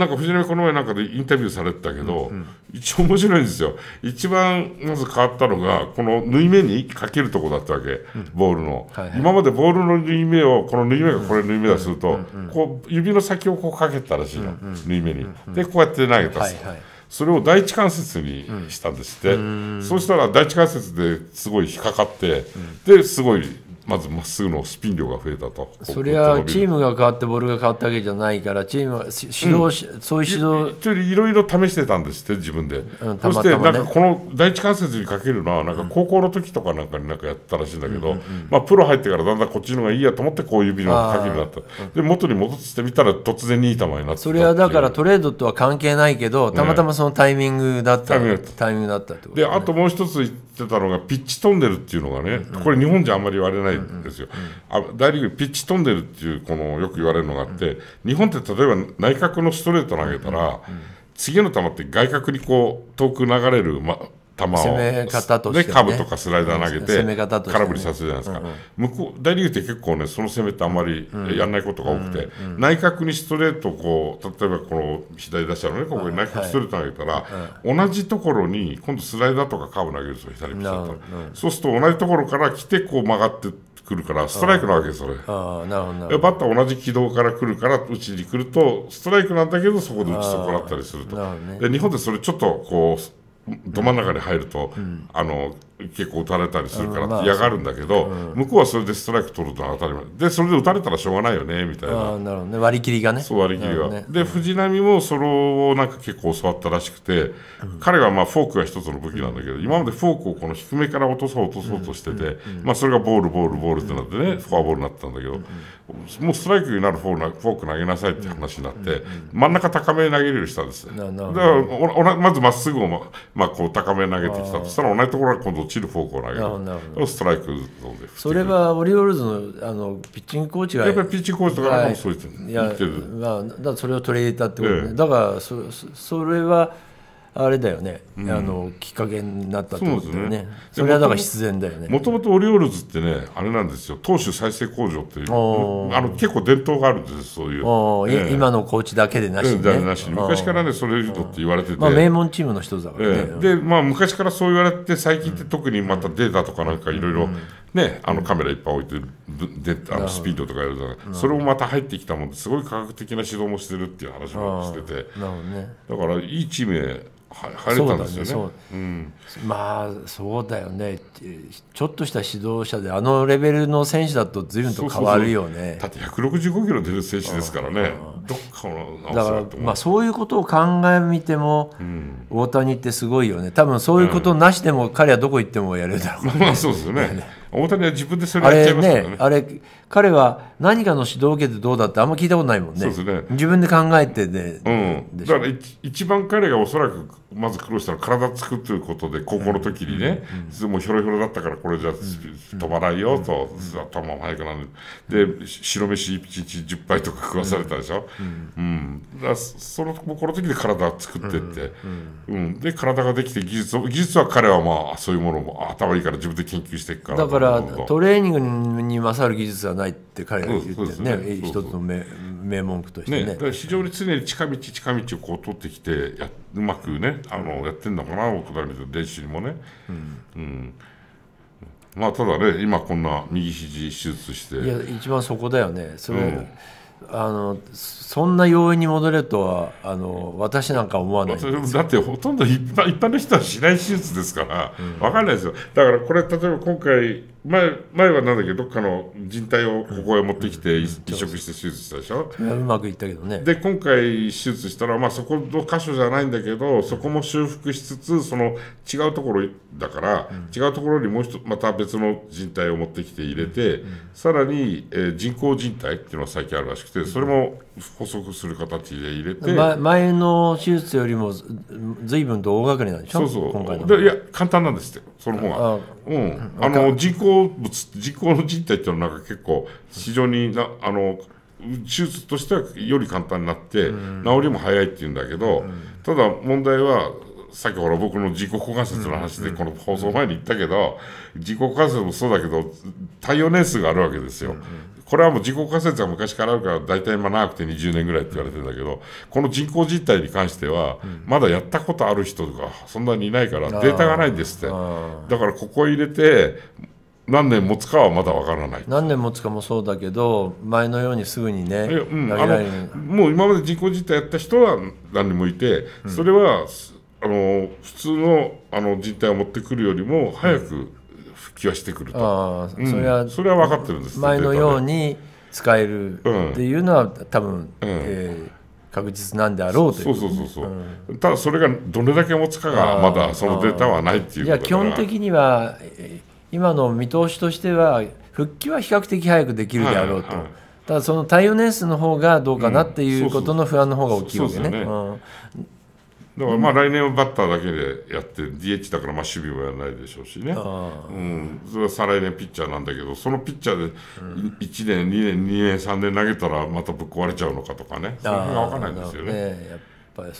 S1: なんか藤波この前なんかでインタビューされてたけど、うん一応面白いんですよ。一番まず変わったのが、この縫い目にかけるとこだったわけ、うん、ボールの、はいはい、今までボールの縫い目を、この縫い目がこれ縫い目だとすると、うんうん、こう指の先をこうかけたらしいの、うんうん、縫い目に。で、こうやって投げた、はいはい、それを第一関節にしたんですって、そうしたら第一関節ですごい引っかかって、ですごいまずまっすぐのスピン量が増えたとそれはチームが変わってボールが変わったわけじゃないからチームは指導し、うん、そういう指導ちょいろいろ試してたんですって自分で、うんたまたまね、そしてなんかこの第一関節にかけるのはなんか高校の時とかなんかになんかやったらしいんだけど、うんうんうん、まあ、プロ入ってからだんだんこっちのがいいやと思ってこう指のかけになったで元に戻ってみたら突然にいい球になったそれはだからトレードとは関係ないけどたまたまそのタイミングだった、ね、タイミングだったってこと、ね、であともう一つ言ってたのがピッチ飛んでるっていうのがねこれ日本じゃあんまり言われないんですよ、うんうんうん、あ大リーグ、ピッチ飛んでるっていうこのよく言われるのがあって、うん、日本って例えば内角のストレート投げたら、うんうん、次の球って外角にこう遠く流れる、ま、球を、ね、カブとかスライダー投げて、ね、空振りさせるじゃないですか、うんうん、向こう大リーグって結構ねその攻めってあんまりやらないことが多くて、うんうんうん、内角にストレートこう例えばこの左打者のねここに内角ストレート投げたら、はい、同じところに今度スライダーとかカーブ投げるんですよ左ピッチャーと、そうすると同じところから来てこう曲がって。来るからストライクなわけそれ。ああなるほどバッター同じ軌道から来るから打ちに来るとストライクなんだけどそこで打ち損なったりすると、ね、で日本でそれちょっとこうど真ん中に入ると、うん、あの結構打たれたりするから嫌がるんだけど、向こうはそれでストライク取るのは当たり前でそれで打たれたらしょうがないよねみたいななるほど、ね、割り切りがねそう割り切りが、ね、で藤浪もそれをなんか結構教わったらしくて、彼はまあフォークが一つの武器なんだけど、今までフォークをこの低めから落とそう落とそうとしてて、まあ、それがボールボールボールってなってね、フォアボールになったんだけど、もうストライクになるフォークフォーク投げなさいって話になって、真ん中高めに投げるようにしたんですだからおおまずまっすぐをま、まあ、こう高め投げてきたとしたら同じところが今度ちるフォークを投げるストライクゾーンで
S2: それはオリオールズのあのピッチングコーチがやっぱりピッチングコーチとかもそう言ってる、はい、いやまあ、だそれを取り入れたってことね、ええ、だからそそれは
S1: あれだよね、うん、あのきっかけになったってことだよね、ね、それはだから必然だよねもともとオリオールズってねあれなんですよ投手再生工場っていうあの結構伝統があるんですそういう、えー、今のコーチだけでなしに、ね、昔からねそれとって言われてて、まあ、名門チームの人だからね、えー、でまあ昔からそう言われて最近って特にまたデータとかなんかいろいろね、あのカメラいっぱい置いてる、であのスピードとかやるとかそれもまた入ってきたもんですごい科学的な指導もしてるっていう話もしててなる、ね、だからいいチームへ入れたんですよね、ねうん、
S2: まあそうだよねちょっとした指導者であのレベルの選手だと随分と変わるよねだって165キロ出る選手ですからね
S1: どっかのだからま
S2: あそういうことを考えみても、うん、大谷ってすごいよね多分そういうことなしでも彼はどこ行ってもやれるだろうね、まあそうですよね 大谷は自分でそれやっちゃいますからね。あれ、ね、彼は何かの指導を受けてどうだってあんま聞いたことないもんね。そうですね自分で考えてで、ね、うん、だから
S1: 一番彼がおそらくまず苦労したのは体作っていうことで高校の時にね、うんもうひょろひょろだったからこれじゃ止まないよと、うん、頭も早くなるで白飯1日10杯とか食わされたでしょ、うんだそのこの時で体作ってって、うんで体ができて技術を技術は彼はまあそういうものも頭いいから自分で研究していくからだから
S2: トレーニングに勝る技術はないって彼が言ってね,、ね一つの名名文句としてね
S1: ね非常に常に近道近道をこう取ってきてやってうまくねあのやってんのかな僕ら見て練習もね、うん、うん、まあただね今こんな右肘手術していや
S2: 一番そこだよねそれ、うん、あのそんな容易に戻れるとはあの私なんか思わないだって
S1: ほとんど一般一般の人はしない手術ですから、うん、分かんないですよだからこれ例えば今回前前はなんだっけどっかの人体をここへ持ってきて移植して手術したでしょ、ううまくいったけどねで今回手術したら、まあ、そこの箇所じゃないんだけどそこも修復しつつその違うところだから、うん、違うところにもう一また別の人体を持ってきて入れて、うん、さらに、えー、人工人体っていうのが最近あるらしくてそれも細くする形で入れて、ま、
S2: 前の手術よりも
S1: 随分と大掛かりなんでしょそうそう今回のいや簡単なんですってその方があ,、うん、あの人工物人工の人体っていうのはなんか結構非常になあの手術としてはより簡単になって、うん、治りも早いっていうんだけど、うん、ただ問題はさっきほら僕の自己股関節の話でこの放送前に言ったけど、自己股関節もそうだけど耐用年数があるわけですよ、これはもう人工仮説が昔からあるから、大体まあ長くて20年ぐらいって言われてるんだけど、この人工実態に関しては、まだやったことある人がそんなにいないから、データがないんですって。だからここ入れて、何年持つかはまだわからない何年持つかもそうだけど前のようにすぐにね、うん、あのもう今まで人工実態やった人は何人もいて、それはあの普通のあの人体を持ってくるよりも早く気がしてくるとあ、それはそれは分かってるんです前のように使えるって
S2: いうのは、多分、うん、えー確実なんであろうというそうそうそう、
S1: うん、ただそれがど
S2: れだけ持つかがまだそのデータはないっていういや基本的には今の見通しとしては復帰は比較的早くできるであろうと、はいはい、ただその耐用年数の方がどうかなっていうことの不安の方が大きいわけね。だからまあ来
S1: 年はバッターだけでやって、DH だからまあ守備もやらないでしょうしね、うん、それは再来年ピッチャーなんだけど、そのピッチャーで1年、2年、2年、3年投げたらまたぶっ壊れちゃうのかとかね、それが分かんないんですよね。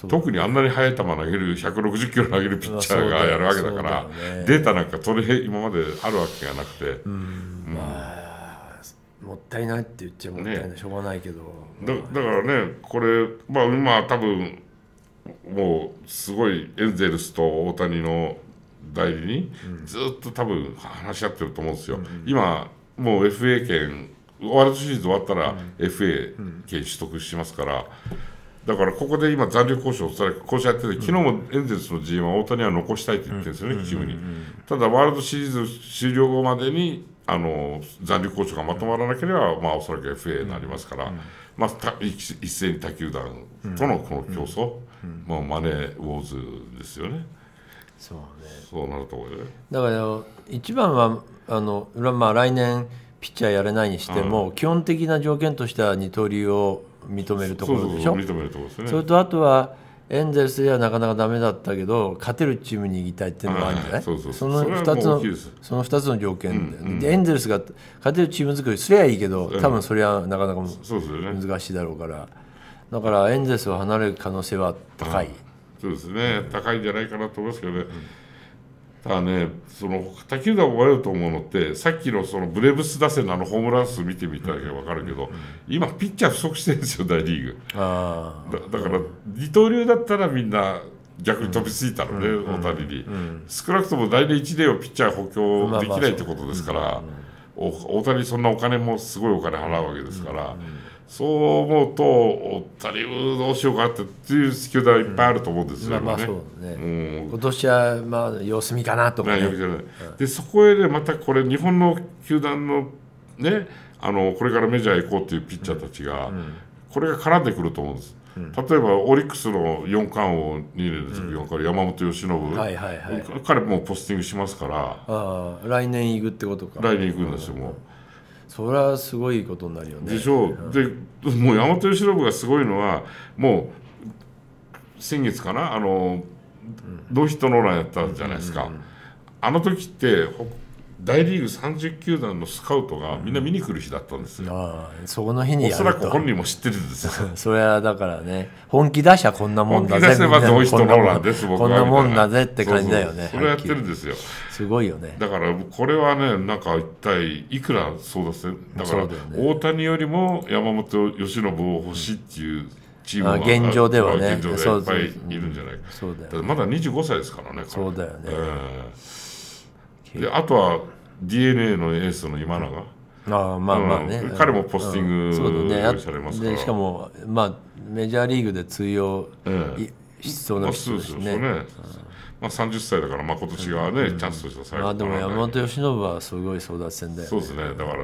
S1: 特にあんなに速い球投げる160キロ投げるピッチャーがやるわけだからデータなんかそれ今まであるわけがなくて、
S2: まあ、もったいないって言っちゃもったいない、しょうがないけど
S1: だだからねこれまあ今多分もうすごいエンゼルスと大谷の代理にずっと多分話し合ってると思うんですよ。うん、今もう FA 権ワールドシリーズ終わったら FA 権取得しますから、だからここで今、残留交渉、それ交渉やってて、昨日もエンゼルスの GM は大谷は残したいと言ってるんですよね、チームに。ただ、ワールドシリーズ終了後までにあの残留交渉がまとまらなければ、まあ、おそらく FA になりますから、まあ、一斉に他球団とのこの競争。まあ、マネーウォーズですよね。そうね、そうなるとね、
S2: だから一番はあの、まあ、来年ピッチャーやれないにしても、うん、基本的な条件としては二刀流を認めるところでしょ認めるところですねそれとあとはエンゼルスではなかなかだめだったけど勝てるチームに行きたいっていうのがあるんじゃない その2つのその2つの条件でうんうん、でエンゼルスが勝てるチーム作りすりゃいいけど多分それはなかなか難しいだろうから。だからエンゼルスを離れる可能性は高い、そうですね、
S1: 高いんじゃないかなと思いますけどね、ただね、その他球団われると思うのって、さっきのそのブレーブス打線のあのホームラン数見てみたら分かるけど、今、ピッチャー不足してるんですよ、大リーグ。あだだから、二刀流だったらみんな逆に飛びついたのね、うん、大谷に、うん、少なくとも来年1年をピッチャー補強できないってことですから、大谷、そんなお金もすごいお金払うわけですから。うんそう思うと、おったり、どうしようかってっていう球団いっぱいあると思うんですよ、うん、まあ、まあそうね、うん、今年はまあ様子見かなとね、でそこへね、またこれ、日本の球団のね、あのこれからメジャー行こうっていうピッチャーたちが、うん、これが絡んでくると思うんです。例えばオリックスの四冠王2年で続4冠、山本由伸、はいはいはい、彼もポスティングしますから来年行くってことか来年行くんですよ、もう。それはすごいことになるよね。でしょう、うん、でもう山本由伸がすごいのはもう先月かなあの、ノーヒットノーランやったじゃないですか。うんうんうんあの時って大リーグ30球団のスカウトがみんな見に来る日だったんですよ、うん、あそこの日におそらく本人も知ってるんですよ それはだからね本気出しゃこんなもんだぜ本気出せば同意です僕はこんなもんだぜって感じだよねそれやってるんですよすごいよねだからこれはねなんか一体いくら争奪戦だから、大谷よりも山本由伸を欲しいっていう、チームは現状ではね、いっぱいいるんじゃないか、そうだよ、ね、だまだ25歳ですからね、そうだよね。えーであとは d n a のエースの今永あまあまあね、うん、彼もポスティングされますから、ね、しか
S2: も、まあ、メジャーリーグで通用、しそうな人ですね,、まあ、ね
S1: まあ、30歳だから、まあ、今年がね、うん、チャンスとして最後、ね、まあ、でも山本由伸はすごい争奪戦で、ねそうですねだからだか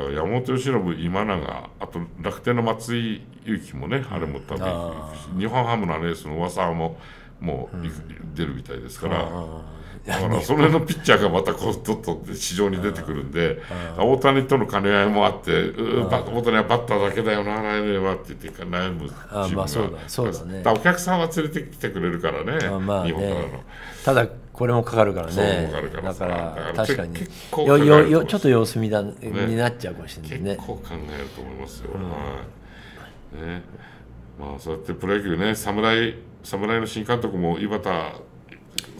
S1: ら山本由伸今永あと楽天の松井裕樹もねあれも多分日本ハムのレースの噂ももう、うん、出るみたいですから。そのそれのピッチャーがまたこうどっと市場に出てくるんで、大谷との兼ね合いもあって、大谷はバッターだけだよな、来年はって言って悩むあまあそうだそうだ、ね、だお客さんは連れてきてくれるからね、あまあ、ね、日本からの。ただこれもかかるからね。かかだから確かによよよちょっと様子見だ、ね、になっちゃうかもしれないね。結構考えると思いますよ。うん、はい。ね。まあそうやってプロ野球ね、侍侍の新監督も井端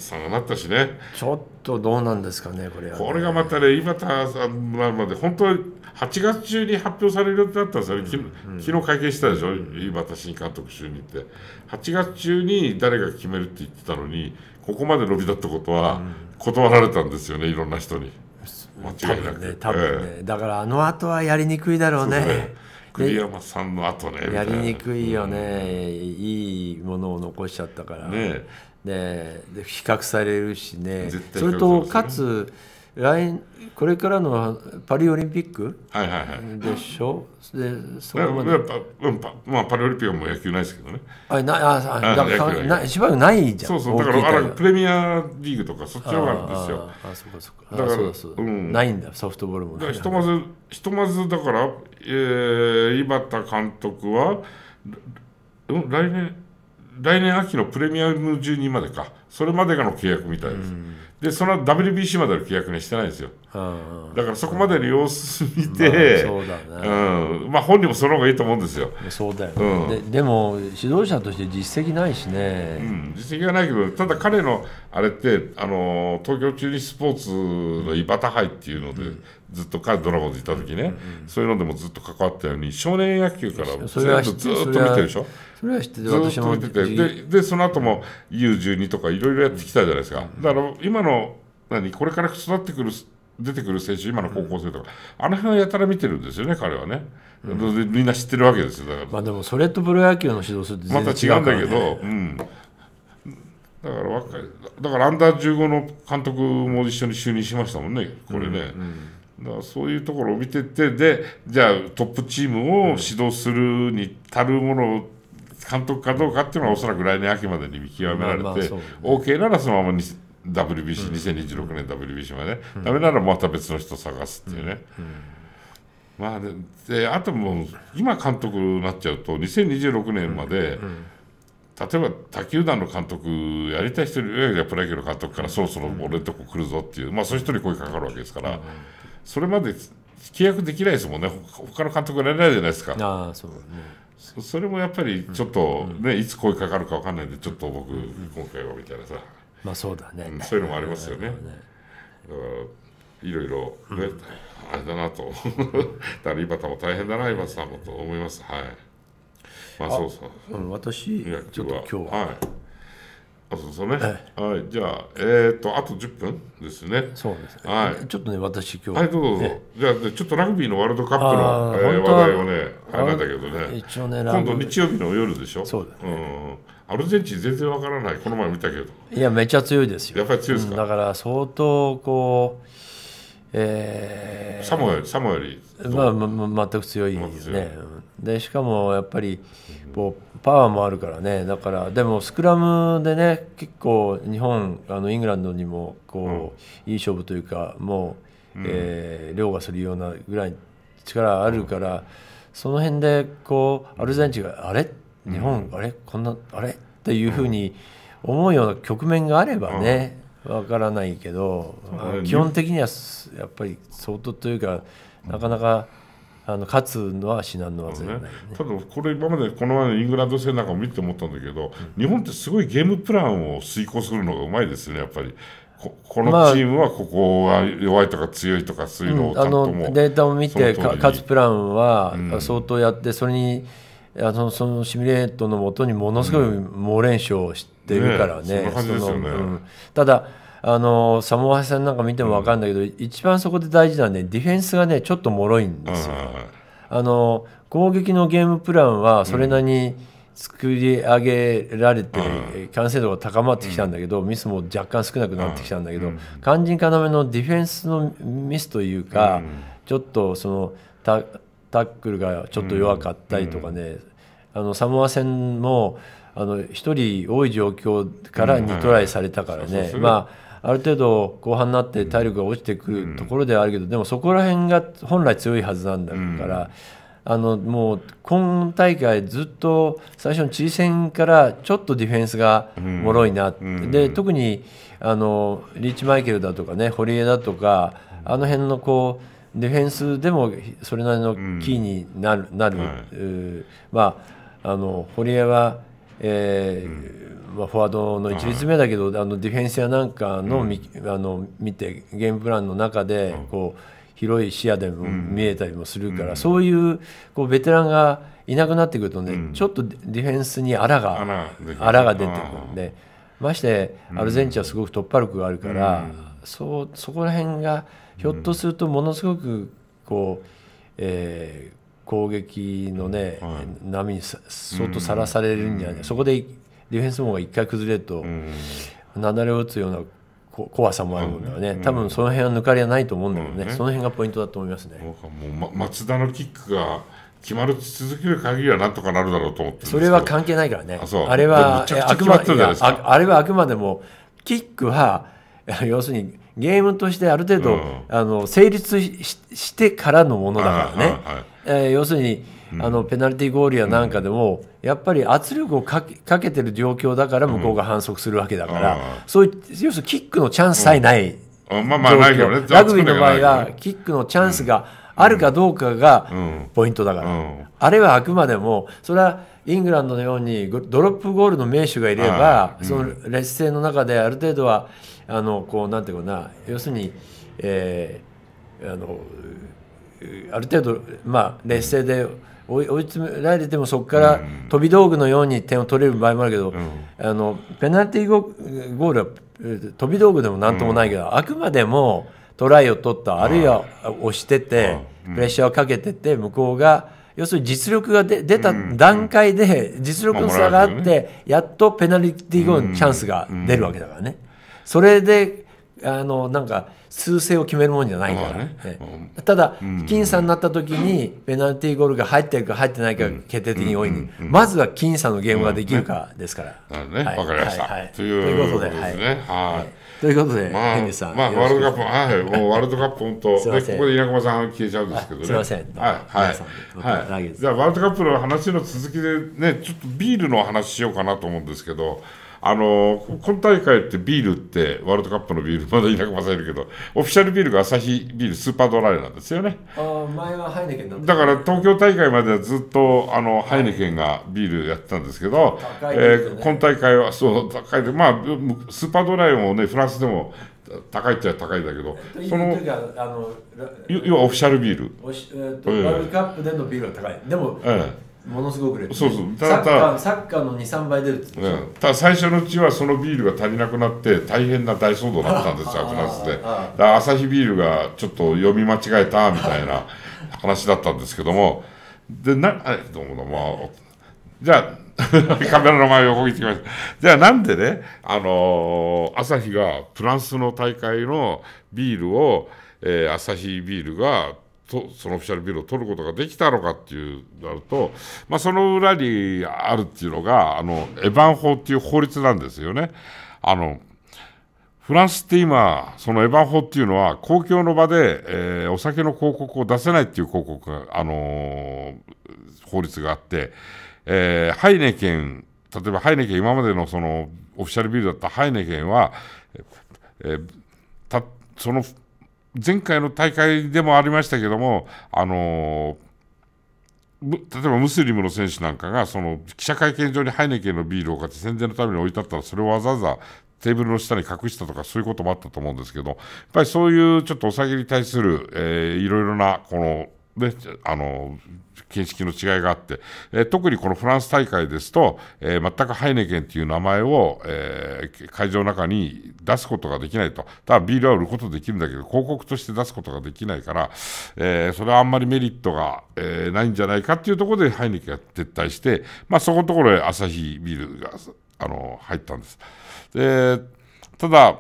S1: 下がったしね
S2: ちょっとどうなんですかねこ
S1: れ、ね、これがまたね井端さんなまで本当は8月中に発表される予定なったんですよね、うんうん、昨日会見したでしょ、う井端新監督就任って8月中に誰が決めるって言ってたのにここまで伸びたってことは断られたんですよね、いろんな人に。間違いなくね多分ね、えだか
S2: らあの後はやりにくいだろうね栗山さんの後ねやりにくいよね、うん、いいものを残しちゃったからねで比較されるしね、ね、それとかつ、来これからのパリオリンピックでしょ、はいはいはい、でそこまでん
S1: まあ、パリオリンピックはもう野球ないですけどねあなああだからなしばらくないじゃんそうそうだからあらプレミアリーグとかそっちのがあるんですよああそうかそうかだからそうそう、うん、ないんだソフトボールもひとまずひとまずだから、えー、井端監督は来年来年秋のプレミアム中にまでかそれまでがの契約みたいです、うんでその WBC までの規約にしてないんですよ、うんうん、だからそこまでの様子見て、まあねうん、まあ、本人もその方がいいと思うんですよ。そうだよ、ねうん、ででも、指導者として実績ないしね、うん、実績はないけど、ただ彼のあれって、あの東京中日スポーツのバタ杯っていうので、ずっとかドラゴンズいた時ね、うんうん、そういうのでもずっと関わったように少年野球からずっと見てるでしょそれは知ってずっと見ててででその後も U12 とかいろいろやってきたじゃないですか、だから今の何これから育ってくる出てくる選手今の高校生とか、うん、あの辺はやたら見てるんですよね彼はね、うん、みんな知ってるわけですよだからまあでもそれとプロ野球の指導するって全然違う、ね、また違うんだけど、うん、だから若いだからアンダー15の監督も一緒に就任しましたもんねこれね、うんうんだそういうところを見ててでじゃあトップチームを指導するに足るものを監督かどうかっていうのはおそらく来年秋までに見極められて、まあまあね、OK ならそのままに WBC2026、年 WBC まで、ね、うん、ダメならまた別の人探すっていうね。うんうんまあで、であともう今監督になっちゃうと2026年まで、例えば他球団の監督やりたい人よりプロ野球の監督からそろそろ俺のとこ来るぞっていう、まあそういう人に声かかるわけですから。それまで契約できないですもんね他の監督がやられないじゃないですかあそう、ね、それもやっぱりちょっとね、うん、いつ声かかるか分かんないんでちょっと僕、今回はみたいなさ、まあそうだね、うん、そういうのもありますよね、いろいろね、あれだなとだから井端も大変だな井端さんもと思いますはいまあそうそう、私ちょっと今日は、はいあそうそうね、はい、じゃあ、えーと、あと10分ですね、そうです、はい、ちょっとね、私、今日はい、どうぞ、ね、じゃあ、ちょっとラグビーのワールドカップの、えー、話題をね、入なんだけどね、一応ね今度、日曜日の夜でしょ、そうだ、ね、うん、アルゼンチン、全然わからない、この前見たけど、いや、めっちゃ強いですよ、やっぱり強いですか、うん、だから、相当こう、
S2: えー、サモよりサモより、まあまあ、全く強いですねでしかもやっぱりこうパワーもあるからねだからでもスクラムでね結構日本あのイングランドにもこう、うん、いい勝負というかもう、えー、凌駕するようなぐらい力あるから、うん、その辺でこうアルゼンチンがあれ日本、あれこんなあれっていうふうに思うような局面があればね、わからないけど、基本的にはやっぱり
S1: 相当というかなかなか。あの勝つのは至難の技、ねね、ただこれ今までこの前のイングランド戦なんかも見て思ったんだけど、うん、日本ってすごいゲームプランを遂行するのがうまいですねやっぱりここのチームはここは弱いとか強いとかそういうのをちゃんとも、うん、データを見て勝
S2: つプランは相当やって、それにあのそのシミュレートのもとにものすごい猛練習をして。うんってるからね。ただあのサモア戦なんか見ても分かるんだけど、うん、一番そこで大事なのは、ね、ディフェンスがねちょっと脆いんですよ。あの攻撃のゲームプランはそれなりに作り上げられて、うん、完成度が高まってきたんだけど、うん、ミスも若干少なくなってきたんだけど、うん、肝心要のディフェンスのミスというか、ちょっとそのタックルがちょっと弱かったりとかね、あのサモア戦もあの1人多い状況から2トライされたからね、まあ、ある程度後半になって体力が落ちてくるところではあるけど、でもそこら辺が本来強いはずなんだから。あのもう今大会ずっと最初のチリ戦からちょっとディフェンスがもろいな、で特にあのリーチマイケルだとかね堀江だとかあの辺のこうディフェンスでもそれなりのキーになるうん、なる、はい、まああの堀江はえー、うん、まあ、フォワードの1列目だけど、はい、あのディフェンスやなんかのうん、あの見てゲームプランの中でこう広い視野でも見えたりもするから、うん、そういうこうベテランがいなくなってくるとね、ちょっとディフェンスにあらがあらが出てくるんでましてアルゼンチンはすごく突破力があるから、そうそこら辺がひょっとするとものすごくこう、えー攻撃のね、はい、波に相当さらされるんじゃない、うん、そこでディフェンス網が一回崩れると、うん、れを打つような怖さもあるもんだよね、うん、多分その辺は抜かりはないと思うんだけどねうんね、その辺
S1: がポイントだと思いますね。もう、ま、松田のキックが決まる続ける限りはなんとかなるだろうと思ってそれは関係ないからね、あれはあくまあくまで
S2: も、キックは 要するにゲームとしてある程度、うん、あの成立してからのものだからね。はいはいえー、要するに、あのペナルティーゴールやなんかでも、やっぱり圧力をかけてる状況だから向こうが反則するわけだから、そういう要するにキックのチャンスさえない、まあまあないねラグビーの場合はキックのチャンスがあるかどうかがポイントだから、あれはあくまでもそれはイングランドのようにドロップゴールの名手がいれば、その劣勢の中である程度はあのこうなんていうかな要するに、えー、あのある程度、まあ、劣勢で追い詰められてもそこから飛び道具のように点を取れる場合もあるけど、うん、あのペナルティーゴールは飛び道具でもなんともないけど、うん、あくまでもトライを取ったあるいは押してて、プレッシャーをかけてて向こうが要するに実力が出た段階で実力の差があって、やっとペナルティーゴールのチャンスが出るわけだからね。それであのなんか数勢を決めるもんじゃないから、ねね、ただ、僅差になった時にペナルティーゴールが入ってるか入ってないか決定的に多いに、まずは僅差のゲームができるかですから。わ、ね、はい、かりました、はいはい、ということで。は
S1: いということで、まあ、ヘンリさん。まあ、ワールドカップ、はい、もうワールドカップ、本当、でここで稲駒さん消えちゃうんですけどね。すみません。はい、はい。じゃあ、ワールドカップの話の続きで、ね、ちょっとビールの話しようかなと思うんですけど。あの今大会ってビールって、ワールドカップのビール、まだなくまさいるけど、オフィシャルビールが朝日ビール、スーパードライなんですよね。
S2: あ前はハイネケンだだから
S1: 東京大会まではずっとあの、はい、ハイネケンがビールやってたんですけど、ねえー、今大会はそう、高いで、まあ、スーパードライもね、フランスでも高いっちゃ高いんだけど、その要はオフィシャルビール。えワール
S2: ドカップでのビールは高い。でも、ええものすごく売れてそうそうただサッカーの23倍出るってう
S1: ん、ただ最初のうちはそのビールが足りなくなって大変な大騒動だったんですよフランスでだ朝日ビールがちょっと読み間違えたみたいな話だったんですけどもでなどうもどうもじゃあ カメラの前を横切ってきました。じゃあなんでね、あのー、朝日がフランスの大会のビールを、えー、朝日ビールがとそのオフィシャルビルを取ることができたのかっていうなると、まあ、その裏にあるっていうのがあのエヴァン法っていう法律なんですよね。あのフランスって今、そのエヴァン法っていうのは、公共の場で、えー、お酒の広告を出せないっていう広告が、あのー、法律があって、えー、ハイネケン、例えばハイネケン、今までのそのオフィシャルビルだったハイネケンは、えー、その前回の大会でもありましたけども、あの例えばムスリムの選手なんかがその記者会見場にハイネケンのビールを買って宣伝のために置いてあったらそれをわざわざテーブルの下に隠したとかそういうこともあったと思うんですけどやっぱりそういうちょっとお酒に対する、えー、いろいろなこので、あの、形式の違いがあって、えー、特にこのフランス大会ですと、えー、全くハイネケンという名前を、えー、会場の中に出すことができないと。ただビールは売ることできるんだけど、広告として出すことができないから、えそれはあんまりメリットが、えないんじゃないかっていうところでハイネケンが撤退して、まあそこのところへ朝日ビールが、あの、入ったんです。で、ただ、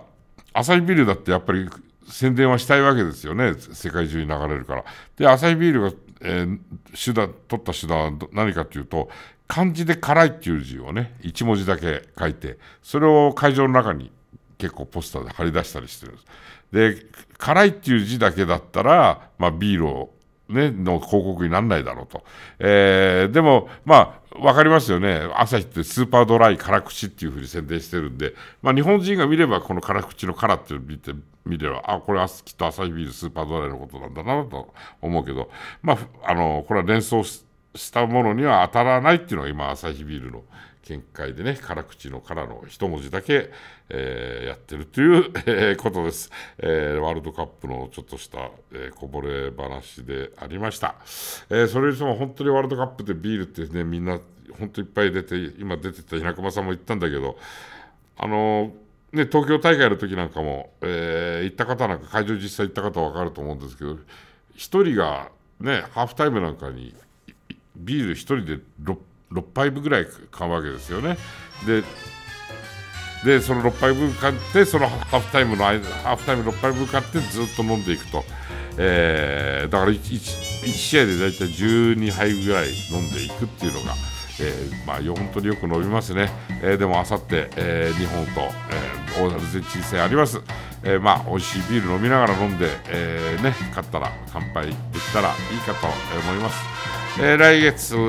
S1: 朝日ビールだってやっぱり宣伝はしたいわけですよね、世界中に流れるから。で、アサヒビールが、えー、手段、取った手段は何かっていうと、漢字で辛いっていう字をね、1文字だけ書いて、それを会場の中に結構ポスターで貼り出したりしてるんです。で、辛いっていう字だけだったら、まあ、ビールをね、の広告にならないだろうと。えー、でも、まあ、わかりますよね。朝日ってスーパードライ辛口っていうふうに宣伝してるんで、まあ日本人が見ればこの辛口の辛って見て、見れば、あ、これはきっと朝日ビールスーパードライのことなんだなと思うけど、まあ、あの、これは連想したものには当たらないっていうのが今、朝日ビールの見解でね、辛口のからの一文字だけ、えー、やってるという、えー、ことです、えー。ワールドカップのちょっとした、えー、こぼれ話でありました。えー、それにしても本当にワールドカップでビールってね、みんな本当いっぱい出て、今出てた稲熊さんも言ったんだけど、あのね、東京大会の時なんかも、えー、行った方なんか、会場実際行った方は分かると思うんですけど、1人がね、ハーフタイムなんかに、ビール1人で6 6杯分ぐらい買うわけですよね。ででその6杯分買ってそのハーフタイムの間ハーフタイム6杯分買ってずっと飲んでいくと、えー、だから 1, 1, 試合で大体12杯ぐらい飲んでいくっていうのが、えー、まあ、本当によく飲みますね、えー、でもあさって日本と、えー、アルゼンチン戦あります、えー、まあ、美味しいビール飲みながら飲んで、えね、勝ったら乾杯できたらいいかと思います。えー、来月も、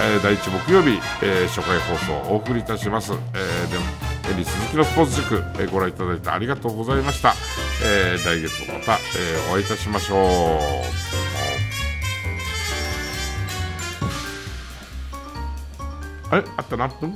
S1: えー、第1木曜日、えー、初回放送をお送りいたします、えー、でもエリス鈴木のスポーツ塾、えー、ご覧いただいてありがとうございました、えー、来月もまた、えー、お会いいたしましょうあれあった何分